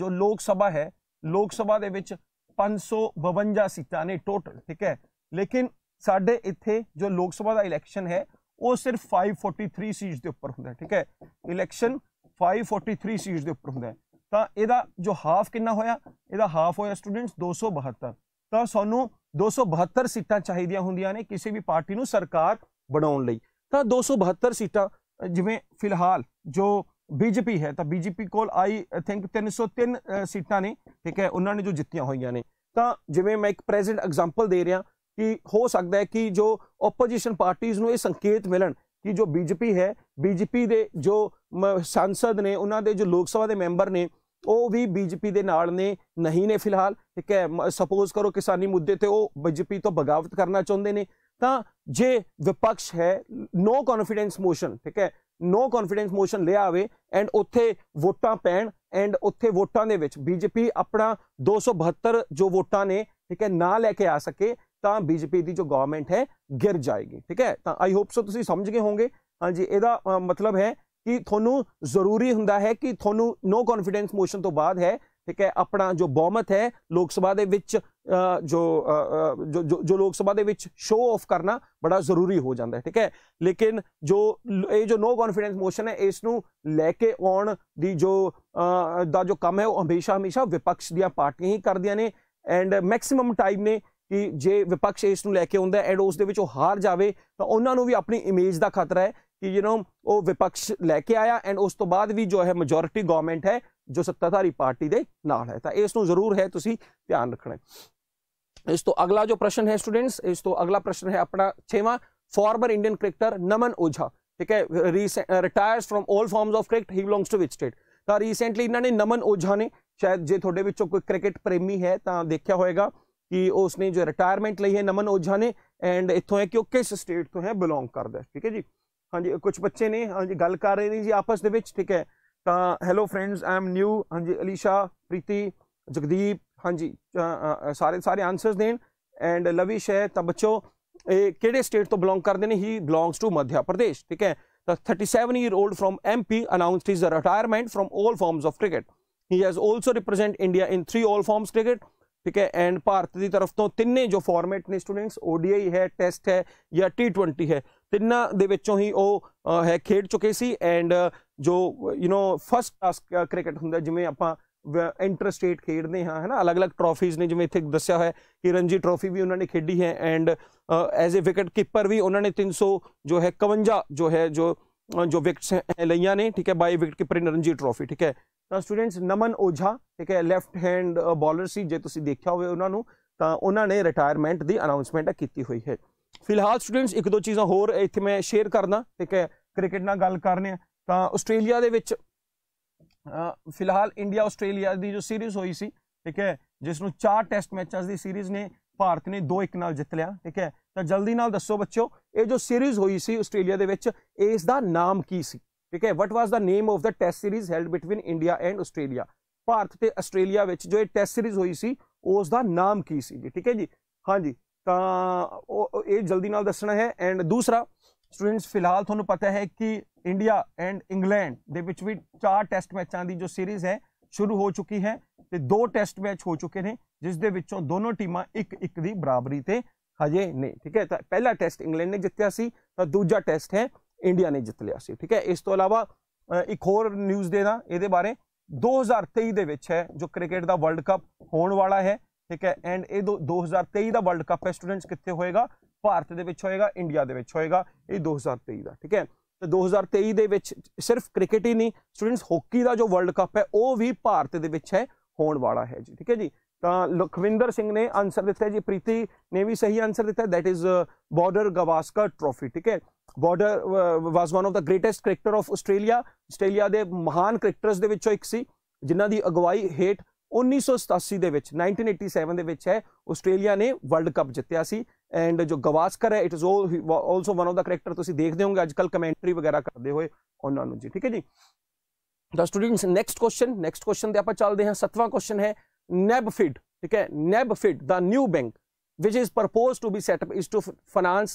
ਜੋ ਲੋਕ ਸਭਾ ਹੈ ਲੋਕ ਸਭਾ ਦੇ ਵਿੱਚ 552 ਸੀਟਾਂ ਨੇ ਟੋਟਲ ਠੀਕ ਹੈ ਲੇਕਿਨ ਸਾਡੇ ਇੱਥੇ ਜੋ ਲੋਕ ਸਭਾ ਦਾ ਇਲੈਕਸ਼ਨ ਹੈ ਉਹ ਸਿਰਫ 543 ਸੀਟਸ ਦੇ ਉੱਪਰ ਹੁੰਦਾ ਠੀਕ ਹੈ ਇਲੈਕਸ਼ਨ 543 ਸੀਟਸ ਦੇ ਉੱਪਰ ਹੁੰਦਾ ਤਾਂ ਇਹਦਾ ਜੋ ਹਾਫ ਕਿੰਨਾ ਹੋਇਆ ਇਹਦਾ ਹਾਫ ਹੋਇਆ ਸਟੂਡੈਂਟਸ 272 ਤਾਂ ਸਾਨੂੰ 272 ਸੀਟਾਂ ਚਾਹੀਦੀਆਂ ਹੁੰਦੀਆਂ ਨੇ ਕਿਸੇ ਵੀ ਪਾਰਟੀ ਨੂੰ ਸਰਕਾਰ ਬਣਾਉਣ ਲਈ ਤਾਂ 272 ਸੀਟਾਂ ਜਿਵੇਂ ਫਿਲਹਾਲ ਜੋ ਬੀਜੇਪੀ ਹੈ ਤਾਂ ਬੀਜੇਪੀ ਕੋਲ ਆਈ ਥਿੰਕ 303 ਸੀਟਾਂ ਨੇ ਠੀਕ ਹੈ ਉਹਨਾਂ ਨੇ ਜੋ ਜਿੱਤੀਆਂ ਹੋਈਆਂ ਨੇ ਤਾਂ ਜਿਵੇਂ ਮੈਂ ਇੱਕ ਪ੍ਰੈਜ਼ੈਂਟ ਐਗਜ਼ਾਮਪਲ ਦੇ ਰਿਹਾ ਕਿ ਹੋ ਸਕਦਾ ਹੈ ਕਿ ਜੋ ਆਪੋਜੀਸ਼ਨ ਪਾਰਟੀਆਂ ਨੂੰ ਇਹ ਸੰਕੇਤ ਮਿਲਣ ਕਿ ਜੋ ਬੀਜਪੀ ਹੈ ਬੀਜਪੀ ਦੇ ਜੋ ਸੰਸਦ ਨੇ ਉਹਨਾਂ ਦੇ ਜੋ ਲੋਕ ਸਭਾ ਦੇ ਮੈਂਬਰ ਨੇ ਉਹ ਵੀ ਬੀਜਪੀ ਦੇ ਨਾਲ ਨੇ ਨਹੀਂ ਨੇ ਫਿਲਹਾਲ ਠੀਕ ਹੈ ਸਪੋਜ਼ ਕਰੋ ਕਿਸਾਨੀ ਮੁੱਦੇ ਤੇ ਉਹ ਬੀਜਪੀ ਤੋਂ ਬਗਾਵਤ ਕਰਨਾ ਚਾਹੁੰਦੇ ਨੇ ਤਾਂ ਜੇ ਵਿਪਕਸ਼ ਹੈ ਨੋ ਕੌਨਫੀਡੈਂਸ ਮੋਸ਼ਨ ਠੀਕ ਹੈ ਨੋ ਕੌਨਫੀਡੈਂਸ ਮੋਸ਼ਨ ਲਿਆ ਆਵੇ ਐਂਡ ਉੱਥੇ ਵੋਟਾਂ ਪੈਣ ਐਂਡ ਉੱਥੇ ਵੋਟਾਂ ਦੇ ਵਿੱਚ ਬੀਜਪੀ ਆਪਣਾ 272 ਜੋ ਵੋਟਾਂ ਨੇ ਠੀਕ ਹੈ ਨਾ ਲੈ ਕੇ ਆ ਸਕੇ ਤਾਂ ਬੀਜੇਪੀ ਦੀ ਜੋ ਗਵਰਨਮੈਂਟ ਹੈ ਗਿਰ ਜਾਏਗੀ ਠੀਕ ਹੈ ਤਾਂ ਆਈ ਹੋਪ ਸੋ ਤੁਸੀਂ ਸਮਝ ਗਏ ਹੋਵੋਗੇ ਹਾਂਜੀ ਇਹਦਾ ਮਤਲਬ ਹੈ ਕਿ ਤੁਹਾਨੂੰ ਜ਼ਰੂਰੀ ਹੁੰਦਾ ਹੈ ਕਿ ਤੁਹਾਨੂੰ ਨੋ ਕੌਨਫੀਡੈਂਸ ਮੋਸ਼ਨ ਤੋਂ ਬਾਅਦ ਹੈ ਠੀਕ ਹੈ ਆਪਣਾ ਜੋ ਬਹੁਮਤ ਹੈ ਲੋਕ ਸਭਾ ਦੇ ਵਿੱਚ ਜੋ ਜੋ ਜੋ ਲੋਕ ਸਭਾ ਦੇ ਵਿੱਚ ਸ਼ੋਅ ਆਫ ਕਰਨਾ ਬੜਾ ਜ਼ਰੂਰੀ ਹੋ ਜਾਂਦਾ ਹੈ ਠੀਕ ਹੈ ਲੇਕਿਨ ਜੋ ਇਹ ਜੋ ਨੋ ਕੌਨਫੀਡੈਂਸ ਮੋਸ਼ਨ ਹੈ ਇਸ ਨੂੰ ਲੈ ਕੇ ਆਉਣ ਦੀ ਜੋ ਦਾ ਜੋ ਕੰਮ ਹੈ ਉਹ ਹਮੇਸ਼ਾ ਹਮੇਸ਼ਾ ਵਿਪਕਸ਼ ਦੀਆਂ ਪਾਰਟੀਆਂ ਹੀ ਕਰਦੀਆਂ ਨੇ ਐਂਡ ਮੈਕਸਿਮਮ ਟਾਈਮ ਨੇ ਕਿ ਜੇ ਵਿਪਕਸ਼ ਇਸ ਨੂੰ ਲੈ ਕੇ ਆਉਂਦਾ ਐਂਡ ਉਸ ਦੇ ਵਿੱਚ ਉਹ ਹਾਰ ਜਾਵੇ ਤਾਂ ਉਹਨਾਂ ਨੂੰ ਵੀ ਆਪਣੀ ਇਮੇਜ ਦਾ ਖਤਰਾ ਹੈ ਕਿ ਯੂ نو ਉਹ ਵਿਪਕਸ਼ ਲੈ ਕੇ ਆਇਆ ਐਂਡ ਉਸ ਤੋਂ ਬਾਅਦ ਵੀ ਜੋ ਹੈ ਮੈਜੋਰਿਟੀ ਗਵਰਨਮੈਂਟ ਹੈ ਜੋ ਸੱਤਾਧਾਰੀ ਪਾਰਟੀ ਦੇ ਨਾਲ ਹੈ ਤਾਂ ਇਸ ਨੂੰ ਜ਼ਰੂਰ ਹੈ ਤੁਸੀਂ ਧਿਆਨ ਰੱਖਣਾ ਇਸ ਤੋਂ ਅਗਲਾ ਜੋ ਪ੍ਰਸ਼ਨ ਹੈ ਸਟੂਡੈਂਟਸ ਇਸ ਤੋਂ ਅਗਲਾ ਪ੍ਰਸ਼ਨ ਹੈ ਆਪਣਾ 6ਵਾਂ ਫਾਰਮਰ ਇੰਡੀਅਨ ਕ੍ਰਿਕਟਰ ਨਮਨ ਓਝਾ ਠੀਕ ਹੈ retires from 올 formats of cricket he belongs to which state ਤਾਂ ਰੀਸੈਂਟਲੀ ਇਹਨਾਂ ਨੇ ਨਮਨ ਓਝਾ ਨੇ ਸ਼ਾਇਦ ਜੇ ਤੁਹਾਡੇ ਵਿੱਚੋਂ ਕੋਈ ਕ੍ਰਿਕਟ ਪ੍ਰੇਮੀ ਹੈ ਤਾਂ ਦੇਖਿਆ ਹੋਵੇਗਾ ਕਿ ਉਸਨੇ ਜੋ ਰਿਟਾਇਰਮੈਂਟ ਲਈ ਹੈ ਨਮਨ ਓਝਾ ਨੇ ਐਂਡ ਇੱਥੋਂ ਹੈ ਕਿ ਉਹ ਕਿਸ ਸਟੇਟ ਤੋਂ ਹੈ ਬਿਲੋਂਗ ਕਰਦਾ ਠੀਕ ਹੈ ਜੀ ਹਾਂਜੀ ਕੁਝ ਬੱਚੇ ਨੇ ਹਾਂਜੀ ਗੱਲ ਕਰ ਰਹੇ ਨੇ ਜੀ ਆਪਸ ਦੇ ਵਿੱਚ ਠੀਕ ਹੈ ਤਾਂ ਹੈਲੋ ਫਰੈਂਡਸ ਆਮ ਨਿਊ ਹਾਂਜੀ ਅਲੀਸ਼ਾ ਪ੍ਰੀਤੀ ਜਗਦੀਪ ਹਾਂਜੀ ਸਾਰੇ ਸਾਰੇ ਆਨਸਰਸ ਦੇਣ ਐਂਡ ਲਵਿਸ਼ ਹੈ ਤਾਂ ਬੱਚੋ ਇਹ ਕਿਹੜੇ ਸਟੇਟ ਤੋਂ ਬਿਲੋਂਗ ਕਰਦੇ ਨੇ he belongs to Madhya Pradesh ਠੀਕ ਹੈ ਤਾਂ 37 year old from MP announced his retirement from 올 formats of cricket he has also represent India in 3올 formats cricket ਠੀਕ ਹੈ ਐਂਡ ਭਾਰਤ ਦੀ ਤਰਫ ਤੋਂ ਤਿੰਨੇ ਜੋ ਫਾਰਮੈਟ ਨੇ ਸਟੂਡੈਂਟਸ ODI ਹੈ ਟੈਸਟ ਹੈ ਜਾਂ T20 ਹੈ ਤਿੰਨਾਂ ਦੇ ਵਿੱਚੋਂ ਹੀ ਉਹ ਹੈ ਖੇਡ ਚੁੱਕੇ ਸੀ ਐਂਡ ਜੋ you know first class cricket ਹੁੰਦਾ ਜਿਵੇਂ ਆਪਾਂ ਇੰਟਰ ਸਟੇਟ ਖੇਡਦੇ ਹਾਂ ਹੈਨਾ ਅਲੱਗ-ਅਲੱਗ ਟਰੋਫੀਜ਼ ਨੇ ਜਿਵੇਂ ਇੱਥੇ ਦੱਸਿਆ ਹੋਇਆ ਕਿ ਰਣਜੀ ਟਰੋਫੀ ਵੀ ਉਹਨਾਂ ਨੇ ਖੇਡੀ ਹੈ and as a wicket keeper ਵੀ ਉਹਨਾਂ ਨੇ 300 ਜੋ ਹੈ 51 ਜੋ ਹੈ ਜੋ ਜੋ ਵਿਕਟਸ ਲਈਆਂ ਨੇ ਠੀਕ ਹੈ by wicket keeper Ranji trophy ਠੀਕ ਹੈ ਤਾਂ ਸਟੂਡੈਂਟਸ ਨਮਨ ਓਝਾ ਠੀਕ ਹੈ ਲੈਫਟ ਹੈਂਡ ਬੋਲਰ ਸੀ ਜੇ ਤੁਸੀਂ ਦੇਖਿਆ ਹੋਵੇ ਉਹਨਾਂ ਨੂੰ ਤਾਂ ਉਹਨਾਂ ਨੇ ਰਿਟਾਇਰਮੈਂਟ ਦੀ ਅਨਾਉਂਸਮੈਂਟ ਕੀਤੀ ਹੋਈ ਹੈ ਫਿਲਹਾਲ ਸਟੂਡੈਂਟਸ ਇੱਕ ਦੋ ਚੀਜ਼ਾਂ ਹੋਰ ਇੱਥੇ ਮੈਂ ਸ਼ੇਅਰ ਕਰਨਾ ਠੀਕ ਹੈ ਕ੍ਰਿਕਟ ਨਾਲ ਗੱਲ ਕਰਨੇ ਆ ਤਾਂ ਆਸਟ੍ਰੇਲੀਆ ਦੇ ਵਿੱਚ ਫਿਲਹਾਲ ਇੰਡੀਆ ਆਸਟ੍ਰੇਲੀਆ ਦੀ ਜੋ ਸੀਰੀਜ਼ ਹੋਈ ਸੀ ਠੀਕ ਹੈ ਜਿਸ ਨੂੰ ਚਾਰ ਟੈਸਟ ਮੈਚਾਂ ਦੀ ਸੀਰੀਜ਼ ਨੇ ਭਾਰਤ ਨੇ 2-1 ਨਾਲ ਜਿੱਤ ਲਿਆ ਠੀਕ ਹੈ ਤਾਂ ਜਲਦੀ ਨਾਲ ਦੱਸੋ ਬੱਚਿਓ ਇਹ ਜੋ ਸੀਰੀਜ਼ ਹੋਈ ਸੀ ਆਸਟ੍ਰੇਲੀਆ ਦੇ ਵਿੱਚ ਇਸ ਦਾ ਨਾਮ ਕੀ ਸੀ ਠੀਕ ਹੈ what was the name of the test series held between India and Australia Bharat ਤੇ ਆਸਟ੍ਰੇਲੀਆ ਵਿੱਚ ਜੋ ਇਹ ਟੈਸਟ ਸੀਰੀਜ਼ ਹੋਈ ਸੀ ਉਸ ਦਾ ਨਾਮ ਕੀ ਸੀ ਜੀ ਠੀਕ ਹੈ ਜੀ ਹਾਂਜੀ ਤਾਂ ਉਹ ਇਹ ਜਲਦੀ ਨਾਲ ਦੱਸਣਾ ਹੈ ਐਂਡ ਦੂਸਰਾ ਸਟੂਡੈਂਟਸ ਫਿਲਹਾਲ ਤੁਹਾਨੂੰ ਪਤਾ ਹੈ ਕਿ ਇੰਡੀਆ ਐਂਡ ਇੰਗਲੈਂਡ ਦੇ ਵਿੱਚ ਵੀ ਚਾਰ ਟੈਸਟ ਮੈਚਾਂ ਦੀ ਜੋ ਸੀਰੀਜ਼ ਹੈ ਸ਼ੁਰੂ ਹੋ ਚੁੱਕੀ ਹੈ ਤੇ ਦੋ ਟੈਸਟ ਮੈਚ ਹੋ ਚੁੱਕੇ ਨੇ ਜਿਸ ਦੇ ਵਿੱਚੋਂ ਦੋਨੋਂ ਟੀਮਾਂ ਇੱਕ ਇੱਕ ਦੀ ਬਰਾਬਰੀ ਤੇ ਹਜੇ ਨੇ ਠੀਕ ਹੈ ਤਾਂ ਪਹਿਲਾ ਟੈਸਟ ਇੰਗਲੈਂਡ ਨੇ ਜਿੱਤਿਆ ਸੀ ਤਾਂ ਦੂਜਾ ਟੈਸਟ ਹੈ ਇੰਡੀਆ ਨੇ ਜਿੱਤ ਲਿਆ ਸੀ ਠੀਕ ਹੈ ਇਸ ਤੋਂ ਇਲਾਵਾ ਇੱਕ ਹੋਰ ਨਿਊਜ਼ ਦੇਣਾ ਇਹਦੇ ਬਾਰੇ 2023 ਦੇ ਵਿੱਚ ਹੈ ਜੋ ਕ੍ਰਿਕਟ ਦਾ ਵਰਲਡ ਕੱਪ ਹੋਣ ਵਾਲਾ ਹੈ ਠੀਕ ਹੈ ਐਂਡ ਇਹ 2023 ਦਾ ਵਰਲਡ ਕੱਪ ਹੈ ਸਟੂਡੈਂਟਸ ਕਿੱਥੇ ਹੋਏਗਾ ਭਾਰਤ ਦੇ ਵਿੱਚ ਹੋਏਗਾ ਇੰਡੀਆ ਦੇ ਵਿੱਚ ਹੋਏਗਾ ਇਹ 2023 ਦਾ ਠੀਕ ਹੈ ਤੇ 2023 ਦੇ ਵਿੱਚ ਸਿਰਫ ਕ੍ਰਿਕਟ ਹੀ ਨਹੀਂ ਸਟੂਡੈਂਟਸ ਹਾਕੀ ਦਾ ਜੋ ਵਰਲਡ ਕੱਪ ਹੈ ਉਹ ਵੀ ਭਾਰਤ ਦੇ ਵਿੱਚ ਹੈ ਹੋਣ ਵਾਲਾ ਹੈ ਜੀ ਠੀਕ ਹੈ ਜੀ ਤਾਂ ਲਖਵਿੰਦਰ ਸਿੰਘ ਨੇ ਆਨਸਰ ਦਿੱਤਾ ਜੀ ਪ੍ਰੀਤੀ ਨੇ ਵੀ ਸਹੀ ਆਨਸਰ ਦਿੱਤਾ that is Border Gavaskar trophy ਠੀਕ ਹੈ Border was one of the greatest cricketer of Australia Australia ਦੇ ਮਹਾਨ ਕ੍ਰਿਕਟਰਸ ਦੇ ਵਿੱਚੋਂ ਇੱਕ ਸੀ ਜਿਨ੍ਹਾਂ ਦੀ ਅਗਵਾਈ ਹੇਠ 1987 ਦੇ ਵਿੱਚ 1987 ਦੇ ਵਿੱਚ ਹੈ ਆਸਟ੍ਰੇਲੀਆ ਨੇ ਵਰਲਡ ਕੱਪ ਜਿੱਤਿਆ ਸੀ ਐਂਡ ਜੋ ਗਵਾਸਕਰ ਹੈ it is also one of the cricketer ਤੁਸੀਂ ਦੇਖਦੇ ਹੋਗੇ ਅੱਜ ਕੱਲ ਕਮੈਂਟਰੀ ਵਗੈਰਾ ਕਰਦੇ ਹੋਏ ਉਹਨਾਂ ਨੂੰ ਜੀ ਠੀਕ ਹੈ ਜੀ ਦਾ students next question next question ਤੇ ਆਪਾਂ ਚੱਲਦੇ ਹਾਂ ਸੱਤਵਾਂ ਕੁਐਸਚਨ ਹੈ ਨੈਬਫਿਡ ਠੀਕ ਹੈ ਨੈਬਫਿਡ ਦਾ new bank which is proposed to be set up is to finance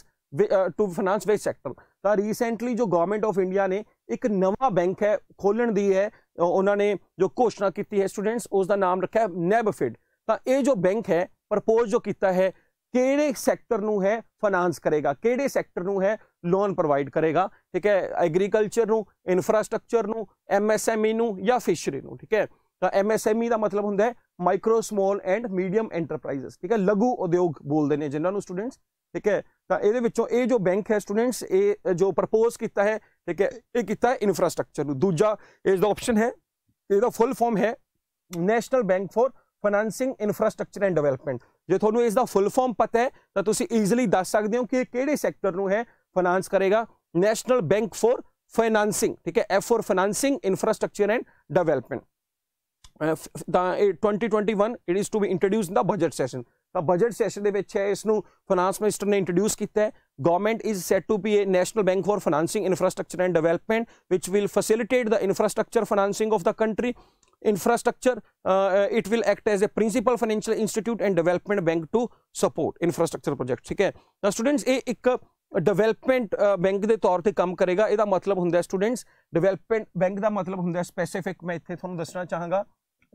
to finance ways sector ਤਾਂ ਰੀਸੈਂਟਲੀ ਜੋ ਗਵਰਨਮੈਂਟ ਆਫ ਇੰਡੀਆ ਨੇ ਇੱਕ ਨਵਾਂ ਬੈਂਕ ਹੈ ਖੋਲਣ ਦੀ ਹੈ ਉਹਨਾਂ ਨੇ ਜੋ ਘੋਸ਼ਣਾ ਕੀਤੀ ਹੈ ਸਟੂਡੈਂਟਸ ਉਸ ਦਾ ਨਾਮ ਰੱਖਿਆ ਨੈਬਫਿਡ ਤਾਂ ਇਹ ਜੋ ਬੈਂਕ ਹੈ ਪ੍ਰਪੋਜ਼ ਜੋ ਕੀਤਾ ਹੈ ਕਿਹੜੇ ਸੈਕਟਰ ਨੂੰ ਹੈ ਫਾਈਨਾਂਸ ਕਰੇਗਾ ਕਿਹੜੇ ਸੈਕਟਰ ਨੂੰ ਹੈ ਲੋਨ ਪ੍ਰੋਵਾਈਡ ਕਰੇਗਾ ਠੀਕ ਹੈ ਐਗਰੀਕਲਚਰ ਨੂੰ ਇਨਫਰਾਸਟ੍ਰਕਚਰ ਨੂੰ ਐਮਐਸਐਮਈ e ਨੂੰ ਜਾਂ ਫਿਸ਼ਰੀ ਨੂੰ ਠੀਕ ਹੈ ਤਾਂ ਐਮਐਸਐਮਈ e ਦਾ ਮਤਲਬ ਹੁੰਦਾ ਹੈ micro small and medium enterprises ਠੀਕ ਹੈ ਲਘੂ ਉਦਯੋਗ ਬੋਲਦੇ ਨੇ ਜਿਨ੍ਹਾਂ ਨੂੰ ਸਟੂਡੈਂਟਸ ਠੀਕ ਹੈ ਤਾਂ ਇਹਦੇ ਵਿੱਚੋਂ ਇਹ ਜੋ ਬੈਂਕ ਹੈ ਸਟੂਡੈਂਟਸ ਇਹ ਜੋ ਪ੍ਰਪੋਜ਼ ਕੀਤਾ ਹੈ ਠੀਕ ਹੈ ਇਹ ਕੀਤਾ ਹੈ ਇਨਫਰਾਸਟ੍ਰਕਚਰ ਨੂੰ ਦੂਜਾ ਇਸ ਦਾ ਆਪਸ਼ਨ ਹੈ ਇਹਦਾ ਫੁੱਲ ਫਾਰਮ ਹੈ national bank for financing infrastructure and development ਜੇ ਤੁਹਾਨੂੰ ਇਸ ਦਾ ਫੁੱਲ ਫਾਰਮ ਪਤਾ ਹੈ ਤਾਂ ਤੁਸੀਂ ਈਜ਼ੀਲੀ ਦੱਸ ਸਕਦੇ ਹੋ ਕਿ ਇਹ ਕਿਹੜੇ ਸੈਕਟਰ ਨੂੰ ਹੈ ਫਾਈਨਾਂਸ ਕਰੇਗਾ ਨੈਸ਼ਨਲ ਬੈਂਕ ਫੋਰ ਫਾਈਨਾਂਸਿੰਗ ਠੀਕ ਹੈ F for financing infrastructure and development ਦਾ 2021 it is to be introduced in the budget session ਤਾਂ ਬਜਟ ਸੈਸ਼ਨ ਦੇ ਵਿੱਚ ਹੈ ਇਸ ਨੂੰ ਫਾਈਨਾਂਸ ਮਿਨਿਸਟਰ ਨੇ ਇੰਟਰੋਡਿਊਸ ਕੀਤਾ ਹੈ government is set to be a national bank for financing infrastructure and development which will facilitate the infrastructure financing of the country infrastructure it will act as a principal financial institute and development bank to support infrastructure project ਠੀਕ ਹੈ ਤਾਂ ਸਟੂਡੈਂਟਸ ਇਹ ਇੱਕ ਡਿਵੈਲਪਮੈਂਟ ਬੈਂਕ uh, ਦੇ ਤੌਰ ਤੇ ਕੰਮ ਕਰੇਗਾ ਇਹਦਾ ਮਤਲਬ ਹੁੰਦਾ ਹੈ ਸਟੂਡੈਂਟਸ ਡਿਵੈਲਪਮੈਂਟ ਬੈਂਕ ਦਾ ਮਤਲਬ ਹੁੰਦਾ ਹੈ ਸਪੈਸੀਫਿਕ ਮੈਂ ਇੱਥੇ ਤੁਹਾਨੂੰ ਦੱਸਣਾ ਚਾਹਾਂਗਾ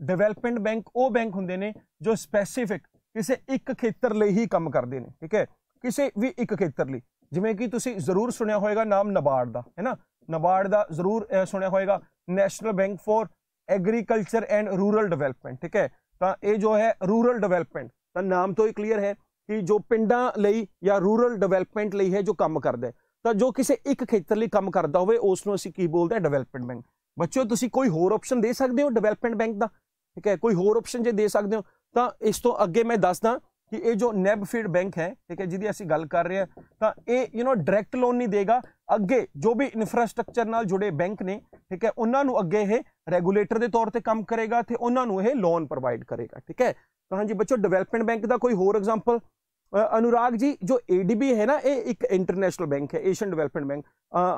ਡਿਵੈਲਪਮੈਂਟ ਬੈਂਕ ਉਹ ਬੈਂਕ ਹੁੰਦੇ ਨੇ ਜੋ ਸਪੈਸੀਫਿਕ ਕਿਸੇ ਇੱਕ ਖੇਤਰ ਲਈ ਹੀ ਕੰਮ ਕਰਦੇ ਨੇ ਠੀਕ ਹੈ ਕਿਸੇ ਵੀ ਇੱਕ ਖੇਤਰ ਲਈ ਜਿਵੇਂ ਕਿ ਤੁਸੀਂ ਜ਼ਰੂਰ ਸੁਣਿਆ ਹੋਵੇਗਾ ਨਾਮ ਨਬਾਰਡ ਦਾ ਹੈ ਨਾ ਨਬਾਰਡ ਦਾ ਜ਼ਰੂਰ ਸੁਣਿਆ ਹੋਵੇਗਾ national bank for agriculture and rural development ਠੀਕ ਹੈ ਤਾਂ ਇਹ ਜੋ ਹੈ ਰੂਰਲ ਡਿਵੈਲਪਮੈਂਟ ਤਾਂ ਨਾਮ ਤੋਂ ਹੀ ਕਲੀਅਰ ਹੈ ਕਿ ਜੋ ਪਿੰਡਾਂ ਲਈ ਜਾਂ ਰੂਰਲ ਡਿਵੈਲਪਮੈਂਟ ਲਈ ਹੈ ਜੋ ਕੰਮ ਕਰਦਾ ਤਾਂ ਜੋ ਕਿਸੇ ਇੱਕ ਖੇਤਰ ਲਈ ਕੰਮ ਕਰਦਾ ਹੋਵੇ ਉਸ ਨੂੰ ਅਸੀਂ ਕੀ ਬੋਲਦੇ ਹਾਂ ਡਿਵੈਲਪਮੈਂਟ ਬੈਂਕ ਬੱਚਿਓ ਤੁਸੀਂ ਕੋਈ ਹੋਰ ਆਪਸ਼ਨ ਦੇ ਸਕਦੇ ਹੋ ਡਿਵੈਲਪਮੈਂਟ ਬੈਂਕ ਦਾ ਠੀਕ ਹੈ ਕੋਈ ਹੋਰ ਆਪਸ਼ਨ ਜੇ ਦੇ ਸਕਦੇ ਹੋ ਤਾਂ ਇਸ ਤੋਂ ਅੱਗੇ ਮੈਂ ਦੱਸਦਾ ਕਿ ਇਹ ਜੋ ਨੈਬ ਬੈਂਕ ਹੈ ਠੀਕ ਹੈ ਜਿਹਦੀ ਅਸੀਂ ਗੱਲ ਕਰ ਰਹੇ ਹਾਂ ਤਾਂ ਇਹ ਯੂ نو ਡਾਇਰੈਕਟ ਲੋਨ ਨਹੀਂ ਦੇਗਾ ਅੱਗੇ ਜੋ ਵੀ ਇਨਫਰਾਸਟ੍ਰਕਚਰ ਨਾਲ ਜੁੜੇ ਬੈਂਕ ਨੇ ਠੀਕ ਹੈ ਉਹਨਾਂ ਨੂੰ ਅੱਗੇ ਇਹ ਰੈਗੂਲੇਟਰ ਦੇ ਤੌਰ ਤੇ ਕੰਮ ਕਰੇਗਾ ਤੇ ਉਹਨਾਂ ਨੂੰ ਇਹ ਲੋਨ ਪ੍ਰੋਵਾਈਡ ਕਰੇਗਾ ਠੀਕ ਹੈ ਤਾਂ ਹਾਂਜੀ ਬੱਚੋ ਡਿਵੈਲਪਮੈਂਟ ਬੈਂਕ ਦਾ ਕੋਈ ਹੋਰ ਐਗਜ਼ਾਮਪਲ ਅਨੁਰਾਗ ਜੀ ਜੋ ADB ਹੈ ਨਾ ਇਹ ਇੱਕ ਇੰਟਰਨੈਸ਼ਨਲ ਬੈਂਕ ਹੈ ਏਸ਼ੀਅਨ ਡਿਵੈਲਪਮੈਂਟ ਬੈਂਕ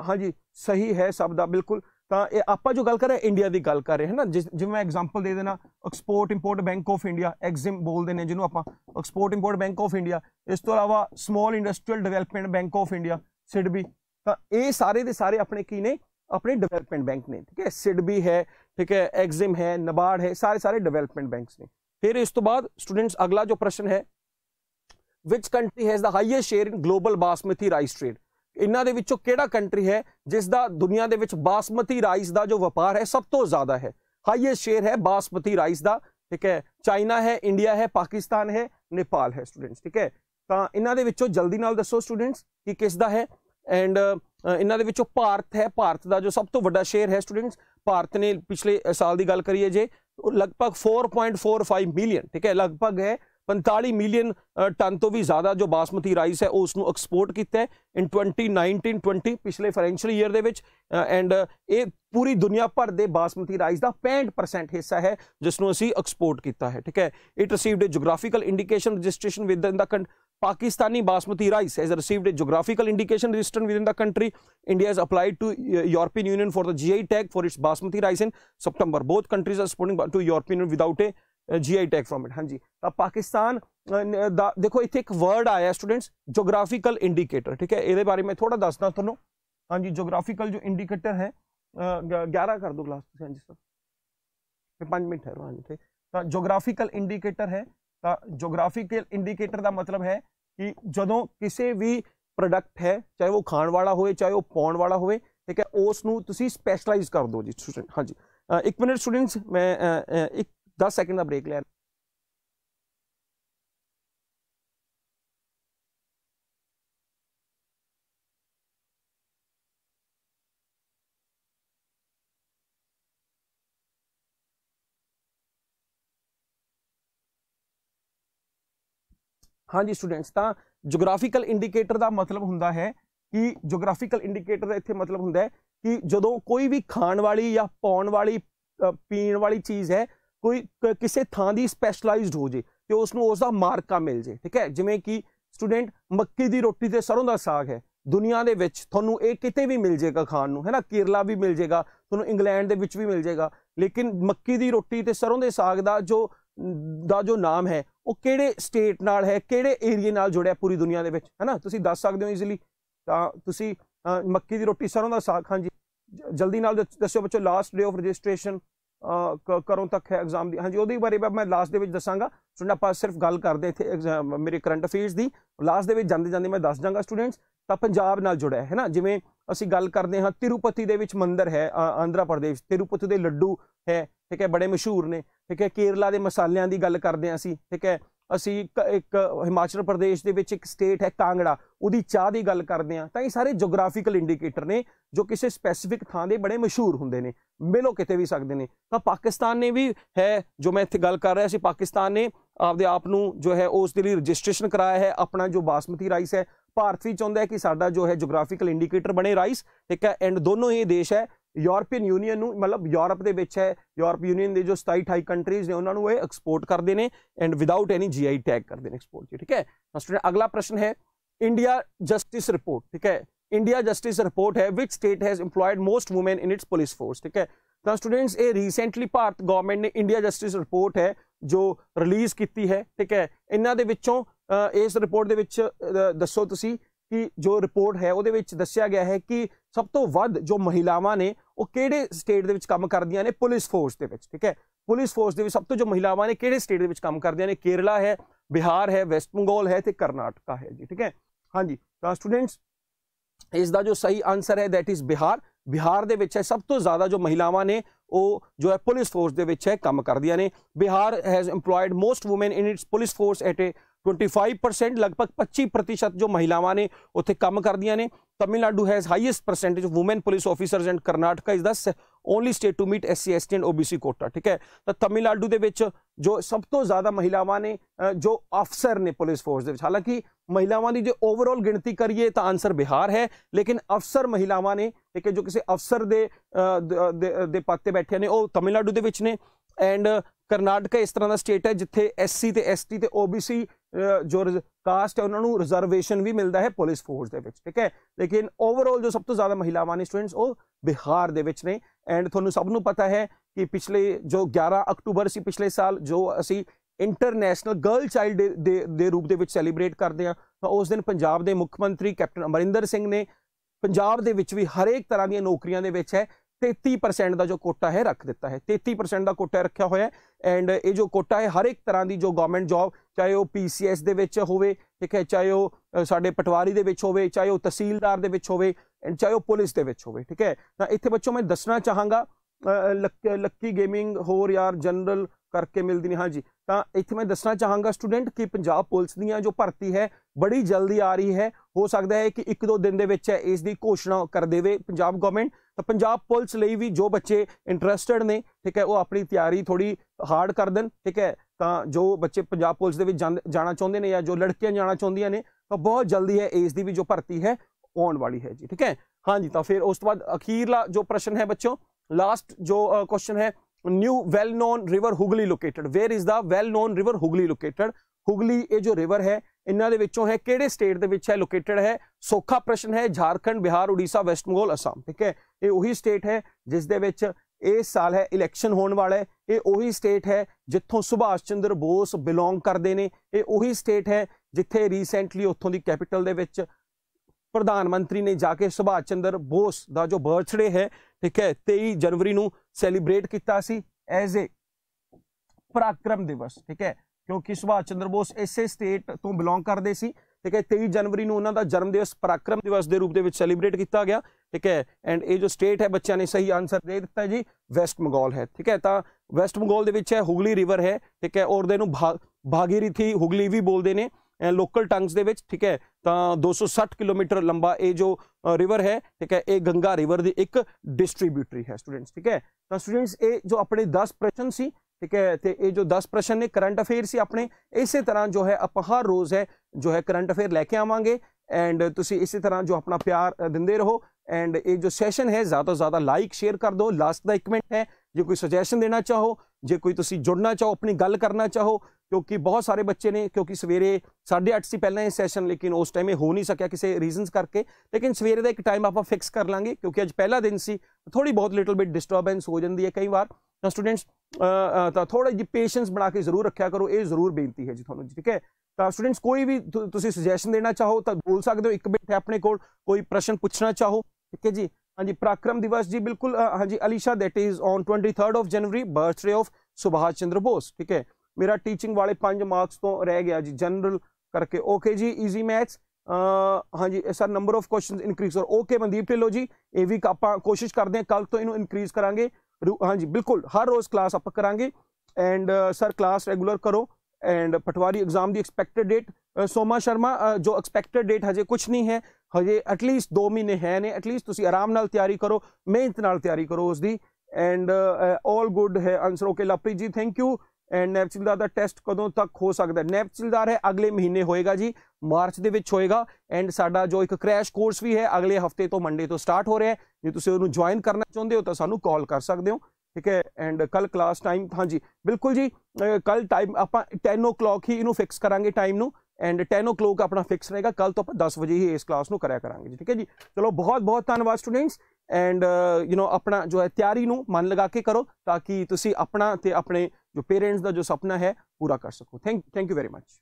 ਹਾਂਜੀ ਸਹੀ ਹੈ ਸਭ ਦਾ ਬਿਲਕੁਲ ਤਾਂ ਇਹ ਆਪਾਂ ਜੋ ਗੱਲ ਕਰ ਰਹੇ ਇੰਡੀਆ ਦੀ ਗੱਲ ਕਰ ਰਹੇ ਹੈ ਨਾ ਜਿਵੇਂ ਮੈਂ ਐਗਜ਼ਾਮਪਲ ਦੇ ਦੇਣਾ export import bank of India EXIM ਬੋਲਦੇ ਨੇ ਜਿਹਨੂੰ ਆਪਾਂ export import bank of India ਇਸ ਤੋਂ ਇਲਾਵਾ small industrial development bank of India SIDBI ਤਾਂ ਇਹ ਸਾਰੇ ਦੇ ਸਾਰੇ ਆਪਣੇ ਕੀ ਨੇ ਆਪਣੇ ਡਿਵੈਲਪਮੈਂਟ ਬੈਂਕ ਨੇ ਠੀਕ ਹੈ ਸਿਡਬੀ ਹੈ ਠੀਕ ਹੈ ਐਗਜ਼ਿਮ ਹੈ ਨਬਾਰਡ ਹੈ ਸਾਰੇ ਸਾਰੇ ਡਿਵੈਲਪਮੈਂਟ ਬੈਂਕਸ ਨੇ ਫਿਰ ਇਸ ਤੋਂ ਬਾਅਦ ਸਟੂਡੈਂਟਸ ਅਗਲਾ ਜੋ ਪ੍ਰਸ਼ਨ ਹੈ which country has the highest share in global basmati rice trade ਇਹਨਾਂ ਦੇ ਵਿੱਚੋਂ ਕਿਹੜਾ ਕੰਟਰੀ ਹੈ ਜਿਸ ਦਾ ਦੁਨੀਆ ਦੇ ਵਿੱਚ ਬਾਸਮਤੀ ਰਾਈਸ ਦਾ ਜੋ ਵਪਾਰ ਹੈ ਸਭ ਤੋਂ ਜ਼ਿਆਦਾ ਹੈ ਹਾਈਐਸਟ ਸ਼ੇਅਰ ਹੈ ਬਾਸਮਤੀ ਰਾਈਸ ਦਾ ਠੀਕ ਹੈ ਚਾਈਨਾ ਹੈ ਇੰਡੀਆ ਹੈ ਪਾਕਿਸਤਾਨ ਹੈ ਨੇਪਾਲ ਹੈ ਸਟੂਡੈਂਟਸ ਠੀਕ ਹੈ ਤਾਂ ਇਹਨਾਂ ਦੇ ਵਿੱਚੋਂ ਜਲਦੀ ਨਾਲ ਦੱਸੋ ਸਟੂਡੈਂਟਸ ਕਿ ਕਿਸ ਦਾ ਹੈ ਐਂਡ ਇਹਨਾਂ ਦੇ ਵਿੱਚੋਂ ਭਾਰਤ ਹੈ ਭਾਰਤ ਦਾ ਜੋ ਸਭ ਤੋਂ ਵੱਡਾ ਸ਼ੇਅਰ ਹੈ ਸਟੂਡੈਂਟਸ ਭਾਰਤ ਨੇ ਪਿਛਲੇ ਸਾਲ ਦੀ ਗੱਲ ਕਰੀਏ ਜੇ ਲਗਭਗ 4.45 ਮਿਲੀਅਨ ਠੀਕ ਹੈ ਲਗਭਗ ਹੈ 45 ਮਿਲੀਅਨ ਟਨ ਤੋਂ ਵੀ ਜ਼ਿਆਦਾ ਜੋ ਬਾਸਮਤੀ ਰਾਈਸ ਹੈ ਉਸ ਨੂੰ ਐਕਸਪੋਰਟ ਕੀਤਾ ਇਨ 2019-20 ਪਿਛਲੇ ਫਾਈਨੈਂਸ਼ੀਅਲ ਈਅਰ ਦੇ ਵਿੱਚ ਐਂਡ ਇਹ ਪੂਰੀ ਦੁਨੀਆ ਭਰ ਦੇ ਬਾਸਮਤੀ ਰਾਈਸ ਦਾ 65% ਹਿੱਸਾ ਹੈ ਜਿਸ ਨੂੰ ਅਸੀਂ ਐਕਸਪੋਰਟ ਕੀਤਾ ਹੈ ਠੀਕ ਹੈ it received a geographical indication registration within the count Pakistani basmati rice has received a geographical indication registration within the country India has applied to European Union for the GI tag for its basmati rice in September both countries are supporting to European without a GI tag from it ਹਾਂਜੀ ਤਾਂ ਪਾਕਿਸਤਾਨ ਦੇਖੋ ਇੱਥੇ ਇੱਕ ਵਰਡ ਆਇਆ ਸਟੂਡੈਂਟਸ ਜੀਓਗ੍ਰਾਫੀਕਲ ਇੰਡੀਕੇਟਰ ਠੀਕ ਹੈ ਇਹਦੇ ਬਾਰੇ ਮੈਂ ਥੋੜਾ ਦੱਸਦਾ ਤੁਹਾਨੂੰ ਹਾਂਜੀ ਜੀਓਗ੍ਰਾਫੀਕਲ ਜੋ ਇੰਡੀਕੇਟਰ ਹੈ 11 ਕਰ ਦੋ ਕਲਾਸ ਤੁਸੀਂ ਹਾਂਜੀ ਸਰ ਤੇ 5 ਮਿੰਟ ਹੈ ਹਾਂਜੀ ਤੇ ਤਾਂ ਜੀਓਗ੍ਰਾਫੀਕਲ ਇੰਡੀਕੇਟਰ ਹੈ ਤਾਂ ਜੀਓਗ੍ਰਾਫੀਕਲ ਇੰਡੀਕੇਟਰ ਦਾ ਮਤਲਬ ਹੈ ਕਿ ਜਦੋਂ ਕਿਸੇ ਵੀ ਪ੍ਰੋਡਕਟ ਹੈ ਚਾਹੇ ਉਹ ਖਾਣ ਵਾਲਾ ਹੋਵੇ ਚਾਹੇ ਉਹ ਪਾਉਣ ਵਾਲਾ ਹੋਵੇ ਠੀਕ ਹੈ ਉਸ ਨੂੰ ਤੁਸੀਂ ਸਪੈਸ਼ਲਾਈਜ਼ ਕਰ ਦਿਓ ਜੀ ਸਟੂਡੈਂਟ ਹਾਂਜੀ ਇੱਕ ਮਿੰਟ ਸਟੂਡੈਂਟਸ ਮੈਂ ਇੱਕ दस सेकेंड का ब्रेक लिया हाँ जी स्टूडेंट्स तो जोग्राफिकल इंडीकेटर का मतलब होंगे है कि जोग्राफिकल इंडीकेटर का इतने मतलब होंगे कि जो कोई भी खाने वाली या पाने वाली पीण वाली चीज़ है ਕੋਈ ਕਿਸੇ ਥਾਂ ਦੀ ਸਪੈਸ਼ਲਾਈਜ਼ਡ ਹੋ ਜੇ ਤੇ ਉਸ ਨੂੰ ਉਸ ਦਾ ਮਾਰਕਾ ਮਿਲ ਜੇ ਠੀਕ ਹੈ ਜਿਵੇਂ ਕਿ ਸਟੂਡੈਂਟ ਮੱਕੀ ਦੀ ਰੋਟੀ ਤੇ ਸਰੋਂ ਦਾ ਸਾਗ ਹੈ ਦੁਨੀਆ ਦੇ ਵਿੱਚ ਤੁਹਾਨੂੰ ਇਹ ਕਿਤੇ ਵੀ ਮਿਲ ਜੇਗਾ ਖਾਣ ਨੂੰ ਹੈ ਨਾ ਕੇਰਲਾ ਵੀ ਮਿਲ ਜੇਗਾ ਤੁਹਾਨੂੰ ਇੰਗਲੈਂਡ ਦੇ ਵਿੱਚ ਵੀ ਮਿਲ ਜੇਗਾ ਲੇਕਿਨ ਮੱਕੀ ਦੀ ਰੋਟੀ ਤੇ ਸਰੋਂ ਦੇ ਸਾਗ ਦਾ ਜੋ ਦਾ ਜੋ ਨਾਮ ਹੈ ਉਹ ਕਿਹੜੇ ਸਟੇਟ ਨਾਲ ਹੈ ਕਿਹੜੇ ਏਰੀਆ ਨਾਲ ਜੁੜਿਆ ਪੂਰੀ ਦੁਨੀਆ ਦੇ ਵਿੱਚ ਹੈ ਨਾ ਤੁਸੀਂ ਦੱਸ ਸਕਦੇ ਹੋ ਈਜ਼ੀਲੀ ਤਾਂ ਤੁਸੀਂ ਮੱਕੀ ਦੀ ਰੋਟੀ ਸਰੋਂ ਦਾ ਸਾਗ ਹਾਂਜੀ ਜਲਦੀ ਨਾਲ ਦੱਸਿਓ ਬੱਚੋ ਲਾਸਟ ਡੇ ਆਫ ਰਜਿਸਟ੍ਰੇਸ਼ਨ ਕਰੋਂ ਤੱਕ ਹੈ ਐਗਜ਼ਾਮ ਦੀ ਹਾਂਜੀ ਉਹਦੇ ਬਾਰੇ ਮੈਂ ਲਾਸਟ ਦੇ ਵਿੱਚ ਦੱਸਾਂਗਾ ਸੁਣਨਾ ਆਪਾਂ ਸਿਰਫ ਗੱਲ ਕਰਦੇ ਇੱਥੇ ਮੇਰੇ ਕਰੰਟ ਅਫੇਅਰਸ ਦੀ ਲਾਸਟ ਦੇ ਵਿੱਚ ਜਾਂਦੇ ਜਾਂਦੇ ਮੈਂ ਦੱਸ ਜਾਵਾਂਗਾ ਸਟੂਡੈਂਟਸ ਤਾਂ ਪੰਜਾਬ ਨਾਲ ਜੁੜਿਆ ਹੈ ਨਾ ਜਿਵੇਂ ਅਸੀਂ ਗੱਲ ਕਰਦੇ ਹਾਂ ਤਿਰੂਪਤੀ ਦੇ ਵਿੱਚ ਮੰਦਿਰ ਹੈ ਆਂਧਰਾ ਪ੍ਰਦੇਸ਼ ਤਿਰੂਪਤੀ ਦੇ ਲੱਡੂ ਹੈ ਠੀਕ ਹੈ ਬੜੇ ਮਸ਼ਹੂਰ ਨੇ ਠੀਕ ਹੈ ਕੇਰਲਾ ਦੇ ਮਸਾਲਿਆਂ ਦੀ ਗੱਲ ਕਰਦੇ ਹਾਂ ਅਸੀਂ ਠੀਕ ਹੈ ਅਸੀਂ ਇੱਕ ਹਿਮਾਚਲ ਪ੍ਰਦੇਸ਼ ਦੇ ਵਿੱਚ ਇੱਕ ਸਟੇਟ ਹੈ ਕਾਂਗੜਾ ਉਹਦੀ ਚਾਹ ਦੀ ਗੱਲ ਕਰਦੇ ਆ ਤਾਂ ਇਹ ਸਾਰੇ ਜੀਓਗ੍ਰਾਫੀਕਲ ਇੰਡੀਕੇਟਰ ਨੇ ਜੋ ਕਿਸੇ ਸਪੈਸੀਫਿਕ ਥਾਂ ਦੇ ਬੜੇ ਮਸ਼ਹੂਰ ਹੁੰਦੇ ਨੇ ਮਿਲੋ ਕਿਤੇ ਵੀ ਸਕਦੇ ਨੇ ਤਾਂ ਪਾਕਿਸਤਾਨ ਨੇ ਵੀ ਹੈ ਜੋ ਮੈਂ ਇੱਥੇ ਗੱਲ ਕਰ ਰਿਹਾ ਸੀ ਪਾਕਿਸਤਾਨ ਨੇ ਆਪਦੇ ਆਪ ਨੂੰ ਜੋ ਹੈ ਉਸ ਦੇ ਲਈ ਰਜਿਸਟ੍ਰੇਸ਼ਨ ਕਰਾਇਆ ਹੈ ਆਪਣਾ ਜੋ ਬਾਸਮਤੀ ਰਾਈਸ ਹੈ ਭਾਰਤ ਵੀ ਚਾਹੁੰਦਾ ਹੈ ਕਿ ਸਾਡਾ ਜੋ ਹੈ ਜੀਓਗ੍ਰਾਫੀਕਲ ਇੰਡੀਕੇਟਰ ਬਣੇ ਰਾਈਸ ਠੀਕ ਹੈ ਐਂਡ ਦੋਨੋਂ ਹੀ ਦੇਸ਼ ਹੈ ਯੂਰਪੀਅਨ ਯੂਨੀਅਨ ਨੂੰ ਮਤਲਬ ਯੂਰਪ ਦੇ ਵਿੱਚ ਹੈ ਯੂਰਪ ਯੂਨੀਅਨ ਦੇ ਜੋ 27 28 ਕੰਟਰੀਜ਼ ਨੇ ਉਹਨਾਂ ਨੂੰ ਇਹ ਐਕਸਪੋਰਟ ਕਰਦੇ ਨੇ and without any GI tag ਕਰਦੇ ਨੇ ਐਕਸਪੋਰਟ ਜੀ ਠੀਕ ਹੈ ਸਟੂਡੈਂਟ ਅਗਲਾ ਪ੍ਰਸ਼ਨ ਹੈ ਇੰਡੀਆ ਜਸਟਿਸ ਰਿਪੋਰਟ ਠੀਕ ਹੈ ਇੰਡੀਆ ਜਸਟਿਸ ਰਿਪੋਰਟ ਹੈ which state has employed most women in its police force ਠੀਕ ਹੈ ਤਾਂ ਸਟੂਡੈਂਟਸ ਇਹ ਰੀਸੈਂਟਲੀ ਭਾਰਤ ਗਵਰਨਮੈਂਟ ਨੇ ਇੰਡੀਆ ਜਸਟਿਸ ਰਿਪੋਰਟ ਹੈ ਜੋ ਰਿਲੀਜ਼ ਕੀਤੀ ਹੈ ਠੀਕ ਹੈ ਇਹਨਾਂ ਦੇ ਵਿੱਚੋਂ ਇਸ ਰਿਪੋਰਟ ਦੇ ਵਿੱਚ ਦੱਸੋ ਤੁਸੀਂ ਕਿ ਜੋ ਰਿਪੋਰਟ ਹੈ ਉਹਦੇ ਵਿੱਚ ਦੱਸਿਆ ਗਿਆ ਹੈ ਕਿ ਸਭ ਤੋਂ ਵੱਧ ਜੋ ਮਹਿਲਾਵਾਂ ਨੇ ਉਹ ਕਿਹੜੇ ਸਟੇਟ ਦੇ ਵਿੱਚ ਕੰਮ ਕਰਦੀਆਂ ਨੇ ਪੁਲਿਸ ਫੋਰਸ ਦੇ ਵਿੱਚ ਠੀਕ ਹੈ ਪੁਲਿਸ ਫੋਰਸ ਦੇ ਵਿੱਚ ਸਭ ਤੋਂ ਜੋ ਮਹਿਲਾਵਾਂ ਨੇ ਕਿਹੜੇ ਸਟੇਟ ਦੇ ਵਿੱਚ ਕੰਮ ਕਰਦੀਆਂ ਨੇ ਕੇਰਲਾ ਹੈ ਬਿਹਾਰ ਹੈ ਵੈਸਟ ਬੰਗਾਲ ਹੈ ਤੇ ਕਰਨਾਟਕਾ ਹੈ ਜੀ ਠੀਕ ਹੈ ਹਾਂਜੀ ਤਾਂ ਸਟੂਡੈਂਟਸ ਇਸ ਦਾ ਜੋ ਸਹੀ ਆਨਸਰ ਹੈ ਥੈਟ ਇਜ਼ ਬਿਹਾਰ ਬਿਹਾਰ ਦੇ ਵਿੱਚ ਹੈ ਸਭ ਤੋਂ ਜ਼ਿਆਦਾ ਜੋ ਮਹਿਲਾਵਾਂ ਨੇ ਉਹ ਜੋ ਹੈ ਪੁਲਿਸ ਫੋਰਸ ਦੇ ਵਿੱਚ ਹੈ ਕੰਮ ਕਰਦੀਆਂ ਨੇ Bihar has employed most women in its police force at a 25% ਲਗਭਗ 25% ਜੋ ਮਹਿਲਾਵਾਂ ਨੇ ਉੱਥੇ ਕੰਮ ਕਰਦੀਆਂ ਨੇ Tamil Nadu has highest percentage of women police officers and Karnataka is the only state to meet SC ST and OBC quota ਠੀਕ ਹੈ ਤਾਂ ਤਮਿਲਨਾਡੂ ਦੇ ਵਿੱਚ ਜੋ ਸਭ ਤੋਂ ਜ਼ਿਆਦਾ ਮਹਿਲਾਵਾਂ ਨੇ ਜੋ ਅਫਸਰ ਨੇ ਪੁਲਿਸ ਫੋਰਸ ਦੇ ਵਿੱਚ ਹਾਲਾਂਕਿ ਮਹਿਲਾਵਾਂ ਦੀ ਜੇ ਓਵਰਆਲ ਗਿਣਤੀ ਕਰੀਏ ਤਾਂ ਆਨਸਰ ਬਿਹਾਰ ਹੈ ਲੇਕਿਨ ਅਫਸਰ ਮਹਿਲਾਵਾਂ ਨੇ ਠੀਕ ਹੈ ਜੋ ਕਿਸੇ ਅਫਸਰ ਦੇ ਦੇ ਪੱਤੇ ਬੈਠੇ ਨੇ ਉਹ ਤਮਿਲਨਾਡੂ ਦੇ ਵਿੱਚ ਨੇ ਐਂਡ ਕਰਨਾਟਕਾ ਇਸ ਤਰ੍ਹਾਂ ਦਾ ਸਟੇਟ ਹੈ ਜਿੱਥੇ ਐਸਸੀ ਤੇ ਐਸਟੀ ਤੇ ਓਬੀਸੀ ਜੋ ਕਾਸਟ ਹੈ ਉਹਨਾਂ ਨੂੰ ਰਿਜ਼ਰਵੇਸ਼ਨ ਵੀ ਮਿਲਦਾ ਹੈ ਪੁਲਿਸ ਫੋਰਸ ਦੇ ਵਿੱਚ ਠੀਕ ਹੈ ਲੇਕਿਨ ਓਵਰਆਲ ਜੋ ਸਭ ਤੋਂ ਜ਼ਿਆਦਾ ਮਹਿਲਾਵਾਂ ਨੇ ਸਟੂਡੈਂਟਸ ਉਹ ਬਿਹਾਰ ਦੇ ਵਿੱਚ ਨੇ ਐਂਡ ਤੁਹਾਨੂੰ ਸਭ ਨੂੰ ਪਤਾ ਹੈ ਕਿ ਪਿਛਲੇ ਜੋ 11 ਅਕਤੂਬਰ ਸੀ ਪਿਛਲੇ ਸਾਲ ਜੋ ਅਸੀਂ ਇੰਟਰਨੈਸ਼ਨਲ ਗਰਲ ਚਾਈਲਡ ਡੇ ਦੇ ਰੂਪ ਦੇ ਵਿੱਚ ਸੈਲੀਬ੍ਰੇਟ ਕਰਦੇ ਆ ਤਾਂ ਉਸ ਦਿਨ ਪੰਜਾਬ ਦੇ ਮੁੱਖ ਮੰਤਰੀ ਕੈਪਟਨ ਅਮਰਿੰਦਰ ਸਿੰਘ ਨੇ ਪੰਜਾਬ ਦੇ ਵਿੱਚ ਵੀ ਹਰੇਕ ਤਰ੍ਹਾਂ ਦੀਆਂ ਨੌਕਰੀਆਂ ਦੇ ਵਿੱਚ ਹੈ 33% ਦਾ ਜੋ ਕੋਟਾ ਹੈ ਰੱਖ ਦਿੱਤਾ ਹੈ 33% ਦਾ ਕੋਟਾ ਰੱਖਿਆ ਹੋਇਆ ਹੈ ਐਂਡ ਇਹ ਜੋ ਕੋਟਾ ਹੈ ਹਰ ਇੱਕ ਤਰ੍ਹਾਂ ਦੀ ਜੋ ਗਵਰਨਮੈਂਟ ਜੌਬ ਚਾਹੇ ਉਹ ਪੀਸੀਐਸ ਦੇ ਵਿੱਚ ਹੋਵੇ ਠੀਕ ਹੈ ਚਾਹੇ ਉਹ ਸਾਡੇ ਪਟਵਾਰੀ ਦੇ ਵਿੱਚ ਹੋਵੇ ਚਾਹੇ ਉਹ ਤਹਿਸੀਲਦਾਰ ਦੇ ਵਿੱਚ ਹੋਵੇ ਚਾਹੇ ਉਹ ਪੁਲਿਸ ਦੇ ਵਿੱਚ ਹੋਵੇ ਠੀਕ ਹੈ ਤਾਂ ਇੱਥੇ ਬੱਚੋ ਮੈਂ ਦੱਸਣਾ ਚਾਹਾਂਗਾ ਲੱਕੀ ਗੇਮਿੰਗ ਹੋਰ ਯਾਰ ਜਨਰਲ ਕਰਕੇ ਮਿਲਦੀ ਨਹੀਂ ਹਾਂਜੀ ਤਾਂ ਇੱਥੇ ਮੈਂ ਦੱਸਣਾ ਚਾਹਾਂਗਾ ਸਟੂਡੈਂਟ ਕਿ ਪੰਜਾਬ ਪੁਲਿਸ ਦੀਆਂ ਜੋ ਭਰਤੀ ਹੈ ਬੜੀ ਜਲਦੀ ਆ ਰਹੀ ਹੈ ਹੋ ਸਕਦਾ ਹੈ ਕਿ ਇੱਕ ਦੋ ਦਿਨ ਦੇ ਵਿੱਚ ਇਸ ਦੀ ਘੋਸ਼ਣਾ ਕਰ ਦੇਵੇ ਪੰਜਾਬ ਗਵਰਨਮੈਂਟ ਤਾਂ ਪੰਜਾਬ ਪੁਲਿਸ ਲਈ ਵੀ ਜੋ ਬੱਚੇ ਇੰਟਰਸਟਡ ਨੇ ਠੀਕ ਹੈ ਉਹ ਆਪਣੀ ਤਿਆਰੀ ਥੋੜੀ ਹਾਰਡ ਕਰ ਦੇਣ ਠੀਕ ਹੈ ਤਾਂ ਜੋ ਬੱਚੇ ਪੰਜਾਬ ਪੁਲਿਸ ਦੇ ਵਿੱਚ ਜਾਣਾ ਚਾਹੁੰਦੇ ਨੇ ਜਾਂ ਜੋ ਲੜਕੀਆਂ ਜਾਣਾ ਚਾਹੁੰਦੀਆਂ ਨੇ ਤਾਂ ਬਹੁਤ ਜਲਦੀ ਹੈ ਏਜ ਦੀ ਵੀ ਜੋ ਭਰਤੀ ਹੈ ਆਉਣ ਵਾਲੀ ਹੈ ਜੀ ਠੀਕ ਹੈ ਹਾਂਜੀ ਤਾਂ ਫਿਰ ਉਸ ਤੋਂ ਬਾਅਦ ਅਖੀਰਲਾ ਜੋ ਪ੍ਰਸ਼ਨ ਹੈ ਬੱਚੋ ਲਾਸਟ ਜੋ ਕੁਐਸਚਨ ਹੈ new well known river Hooghly located where is the well known river Hooghly located Hooghly ਇਹ ਜੋ ਰਿਵਰ ਹੈ ਇਹਨਾਂ ਦੇ ਵਿੱਚੋਂ ਹੈ ਕਿਹੜੇ ਸਟੇਟ ਦੇ ਵਿੱਚ ਹੈ ਲੋਕੇਟਡ ਹੈ ਸੌਖਾ ਪ੍ਰਸ਼ਨ ਹੈ ਝਾਰਖੰਡ ਬਿਹਾਰ ਉੜੀਸਾ ਵੈਸਟ ਬੰਗਾਲ ਅਸਾਮ ਠੀਕ ਹੈ ਇਹ ਉਹੀ ਸਟੇਟ ਹੈ ਜਿਸ ਦੇ ਵਿੱਚ ਇਸ ਸਾਲ ਹੈ ਇਲੈਕਸ਼ਨ ਹੋਣ ਵਾਲਾ ਹੈ ਇਹ ਉਹੀ ਸਟੇਟ ਹੈ ਜਿੱਥੋਂ ਸੁਭਾਸ਼ ਚੰਦਰ ਬੋਸ ਬਿਲੋਂਗ ਕਰਦੇ ਨੇ ਇਹ ਉਹੀ ਸਟੇਟ ਹੈ ਜਿੱਥੇ ਰੀਸੈਂਟਲੀ ਉੱਥੋਂ ਦੀ ਕੈਪੀਟਲ ਦੇ ਵਿੱਚ ਪ੍ਰਧਾਨ ਮੰਤਰੀ ਨੇ ਜਾ ਕੇ ਸੁਭਾਸ਼ ਚੰਦਰ ਬੋਸ ਦਾ ਜੋ ਬਰਥਡੇ ਹੈ ਠੀਕ ਹੈ 23 ਜਨਵਰੀ ਨੂੰ ਸੈਲੀਬ੍ਰੇਟ ਕੀਤਾ ਸੀ ਐਜ਼ ਅ ਪ੍ਰਾਕਰਮ ਦਿਵਸ ਠੀਕ ਹੈ ਕਿਉਂਕਿ ਸੁਭਾਸ਼ ਚੰਦਰ ਬੋਸ ਇਸੇ ਸਟੇਟ ਤੋਂ ਬਿਲੋਂਗ ਕਰਦੇ ਸੀ ਠੀਕ ਹੈ 23 ਜਨਵਰੀ ਨੂੰ ਉਹਨਾਂ ਦਾ ਜਨਮ ਦਿਵਸ ਪਰਾਕਰਮ ਦਿਵਸ ਦੇ ਰੂਪ ਦੇ ਵਿੱਚ ਸੈਲੀਬ੍ਰੇਟ ਕੀਤਾ ਗਿਆ ਠੀਕ ਹੈ ਐਂਡ ਇਹ ਜੋ ਸਟੇਟ ਹੈ ਬੱਚਿਆਂ ਨੇ ਸਹੀ ਆਨਸਰ ਦੇ ਦਿੱਤਾ ਜੀ ਵੈਸਟ ਬੰਗਾਲ ਹੈ ਠੀਕ ਹੈ ਤਾਂ ਵੈਸਟ ਬੰਗਾਲ ਦੇ ਵਿੱਚ ਹੈ ਹੁਗਲੀ ਰਿਵਰ ਹੈ ਠੀਕ ਹੈ ਔਰ ਦੇ ਨੂੰ ਭਾਗੀਰਥੀ ਹੁਗਲੀ ਵੀ ਬੋਲਦੇ ਨੇ ਲੋਕਲ ਟੰਗਸ ਦੇ ਵਿੱਚ ਠੀਕ ਹੈ ਤਾਂ 260 ਕਿਲੋਮੀਟਰ ਲੰਬਾ ਇਹ ਜੋ ਰਿਵਰ ਹੈ ਠੀਕ ਹੈ ਇਹ ਗੰਗਾ ਰਿਵਰ ਦੀ ਇੱਕ ਡਿਸਟ੍ਰੀਬਿਊਟਰੀ ਹੈ ਸਟੂਡੈਂਟਸ ਠੀਕ ਹੈ ਤਾਂ ਸਟੂਡੈਂਟਸ ਇਹ ਜੋ ਆਪਣੇ 10 ਪ੍ਰਸ਼ਨ ਸੀ ਠੀਕ ਹੈ ਤੇ ਇਹ ਜੋ 10 ਪ੍ਰਸ਼ਨ ਨੇ ਕਰੰਟ ਅਫੇਅਰ ਸੀ ਆਪਣੇ ਇਸੇ ਤਰ੍ਹਾਂ ਜੋ ਹੈ ਆਪਾਂ ਹਰ ਰੋਜ਼ ਹੈ ਜੋ ਹੈ ਕਰੰਟ ਅਫੇਅਰ ਲੈ ਕੇ ਆਵਾਂਗੇ ਐਂਡ ਤੁਸੀਂ ਇਸੇ ਤਰ੍ਹਾਂ ਜੋ ਆਪਣਾ ਪਿਆਰ ਦਿੰਦੇ ਰਹੋ ਐਂਡ ਇਹ ਜੋ ਸੈਸ਼ਨ ਹੈ ਜ਼ਿਆਦਾ ਤੋਂ ਜ਼ਿਆਦਾ ਲਾਈਕ ਸ਼ੇਅਰ ਕਰ ਦਿਓ ਲਾਸਟ ਦਾ ਇੱਕ ਮਿੰਟ ਹੈ ਜੇ ਕੋਈ ਸੁਜੈਸ਼ਨ ਦੇਣਾ ਚਾਹੋ ਜੇ ਕੋਈ ਤੁਸੀਂ ਜੁੜਨਾ ਚਾਹੋ ਆਪਣੀ ਗੱਲ ਕਰਨਾ ਚਾਹੋ ਕਿਉਂਕਿ ਬਹੁਤ ਸਾਰੇ ਬੱਚੇ ਨੇ ਕਿਉਂਕਿ ਸਵੇਰੇ 8:30 ਸੀ ਪਹਿਲਾਂ ਇਹ ਸੈਸ਼ਨ ਲੇਕਿਨ ਉਸ ਟਾਈਮ ਇਹ ਹੋ ਨਹੀਂ ਸਕਿਆ ਕਿਸੇ ਰੀਜ਼ਨਸ ਕਰਕੇ ਲੇਕਿਨ ਸਵੇਰੇ ਦਾ ਇੱਕ ਟਾਈਮ ਆਪਾਂ ਫਿਕਸ ਕਰ ਲਾਂਗੇ ਕਿਉਂਕਿ ਅੱਜ ਪਹਿਲਾ ਦਿਨ ਸੀ ਥੋੜੀ ਬਹੁਤ ਲਿਟਲ ਬਿਟ ਡਿਸਟਰਬੈਂਸ ਹੋ ਜਾਂਦੀ ਹੈ ਕਈ ਵਾਰ ਤਾਂ ਸਟੂਡੈਂਟਸ ਤਾਂ ਥੋੜਾ ਜਿਹਾ ਪੇਸ਼ੈਂਸ ਬਣਾ ਕੇ ਜ਼ਰੂਰ ਰੱਖਿਆ ਕਰੋ ਇਹ ਜ਼ਰੂਰ ਬੇਨਤੀ ਹੈ ਜੀ ਤੁਹਾਨੂੰ ਠੀਕ ਹੈ ਤਾਂ ਸਟੂਡੈਂਟਸ ਕੋਈ ਵੀ ਤੁਸੀਂ ਸੁਜੈਸ਼ਨ ਦੇਣਾ ਚਾਹੋ ਤਾਂ ਬੋਲ ਸਕਦੇ ਹੋ ਇੱਕ ਮਿੰਟ ਆਪਣੇ ਕੋਲ ਕੋਈ ਪ੍ਰਸ਼ਨ ਪੁੱਛਣਾ ਚਾਹੋ ਠੀਕ ਹੈ ਜੀ ਹਾਂਜੀ ਪ੍ਰਾਕਰਮ ਦਿਵਸ ਜੀ ਬਿਲਕੁਲ ਹਾਂਜੀ Alisha that is on 23rd of January birthday of Subhash Chandra Bose ਠੀਕ ਹੈ ਮੇਰਾ ਟੀਚਿੰਗ ਵਾਲੇ 5 ਮਾਰਕਸ ਤੋਂ ਰਹਿ ਗਿਆ ਜੀ ਜਨਰਲ ਕਰਕੇ ਓਕੇ ਜੀ ਈਜ਼ੀ ਮੈਥਸ ਹਾਂਜੀ sir number of questions increase ਹੋਰ ਓਕੇ ਮਨਦੀਪ ਢਿੱਲੋ ਜੀ ਇਹ ਵੀ ਆਪਾਂ ਕੋਸ਼ਿਸ਼ ਕਰਦੇ ਹਾਂ ਕੱਲ ਤੋਂ ਇਹਨੂੰ ਇਨਕਰੀਜ਼ ਕਰਾਂਗੇ हाँ जी बिल्कुल हर रोज़ क्लास आप करा एंड सर क्लास रेगुलर करो एंड पटवारी एग्ज़ाम दी expected date uh, Soma Sharma uh, जो एक्सपेक्टेड डेट हजे कुछ नहीं है हजे एटलीस्ट दो महीने uh, है ने एटलीस्ट तुम आराम ਨਾਲ ਤਿਆਰੀ ਕਰੋ ਮਿਹਨਤ ਨਾਲ ਤਿਆਰੀ ਕਰੋ ਉਸ ਦੀ ਐਂਡ 올 ਗੁੱਡ ਹੈ ਆਨਸਰ ਓਕੇ ਲਪ੍ਰੀਤ ਜੀ ਐਂਡ ਨੈਪਚਿਲਦਾਰ ਦਾ ਟੈਸਟ ਕਦੋਂ ਤੱਕ ਹੋ ਸਕਦਾ ਨੈਪਚਿਲਦਾਰ ਹੈ ਅਗਲੇ ਮਹੀਨੇ ਹੋਏਗਾ ਜੀ ਮਾਰਚ ਦੇ ਵਿੱਚ ਹੋਏਗਾ ਐਂਡ ਸਾਡਾ ਜੋ ਇੱਕ ਕ੍ਰੈਸ਼ ਕੋਰਸ ਵੀ ਹੈ ਅਗਲੇ ਹਫਤੇ ਤੋਂ ਮੰਡੇ ਤੋਂ ਸਟਾਰਟ ਹੋ ਰਿਹਾ ਹੈ ਜੇ ਤੁਸੀਂ ਉਹਨੂੰ ਜੁਆਇਨ ਕਰਨਾ ਚਾਹੁੰਦੇ ਹੋ ਤਾਂ ਸਾਨੂੰ ਕਾਲ ਕਰ ਸਕਦੇ ਹੋ ਠੀਕ ਹੈ ਐਂਡ ਕੱਲ ਕਲਾਸ ਟਾਈਮ ਹਾਂਜੀ ਬਿਲਕੁਲ ਜੀ ਕੱਲ ਟਾਈਮ ਆਪਾਂ 10:00 ਹੀ ਇਹਨੂੰ ਫਿਕਸ ਕਰਾਂਗੇ ਟਾਈਮ ਨੂੰ ਐਂਡ 10:00 ਆਪਣਾ ਫਿਕਸ ਰਹੇਗਾ ਕੱਲ ਤੋਂ ਆਪਾਂ 10 ਵਜੇ ਹੀ ਇਸ ਕਲਾਸ ਨੂੰ ਕਰਿਆ ਕਰਾਂਗੇ ਠੀਕ ਹੈ ਜੀ ਚਲੋ ਬਹੁਤ ਬਹੁਤ ਧੰਨਵਾਦ ਸਟੂਡੈਂਟਸ ਐਂਡ ਯੂ نو ਆਪਣਾ ਜੋ ਹੈ ਤਿਆਰੀ ਨੂੰ ਮਨ ਲਗਾ ਕੇ ਕਰੋ ਤਾਂ ਕਿ ਤੁਸੀਂ ਆਪਣਾ ਤੇ ਆਪਣੇ जो पेरेंट्स का जो सपना है पूरा कर सको thank thank you very much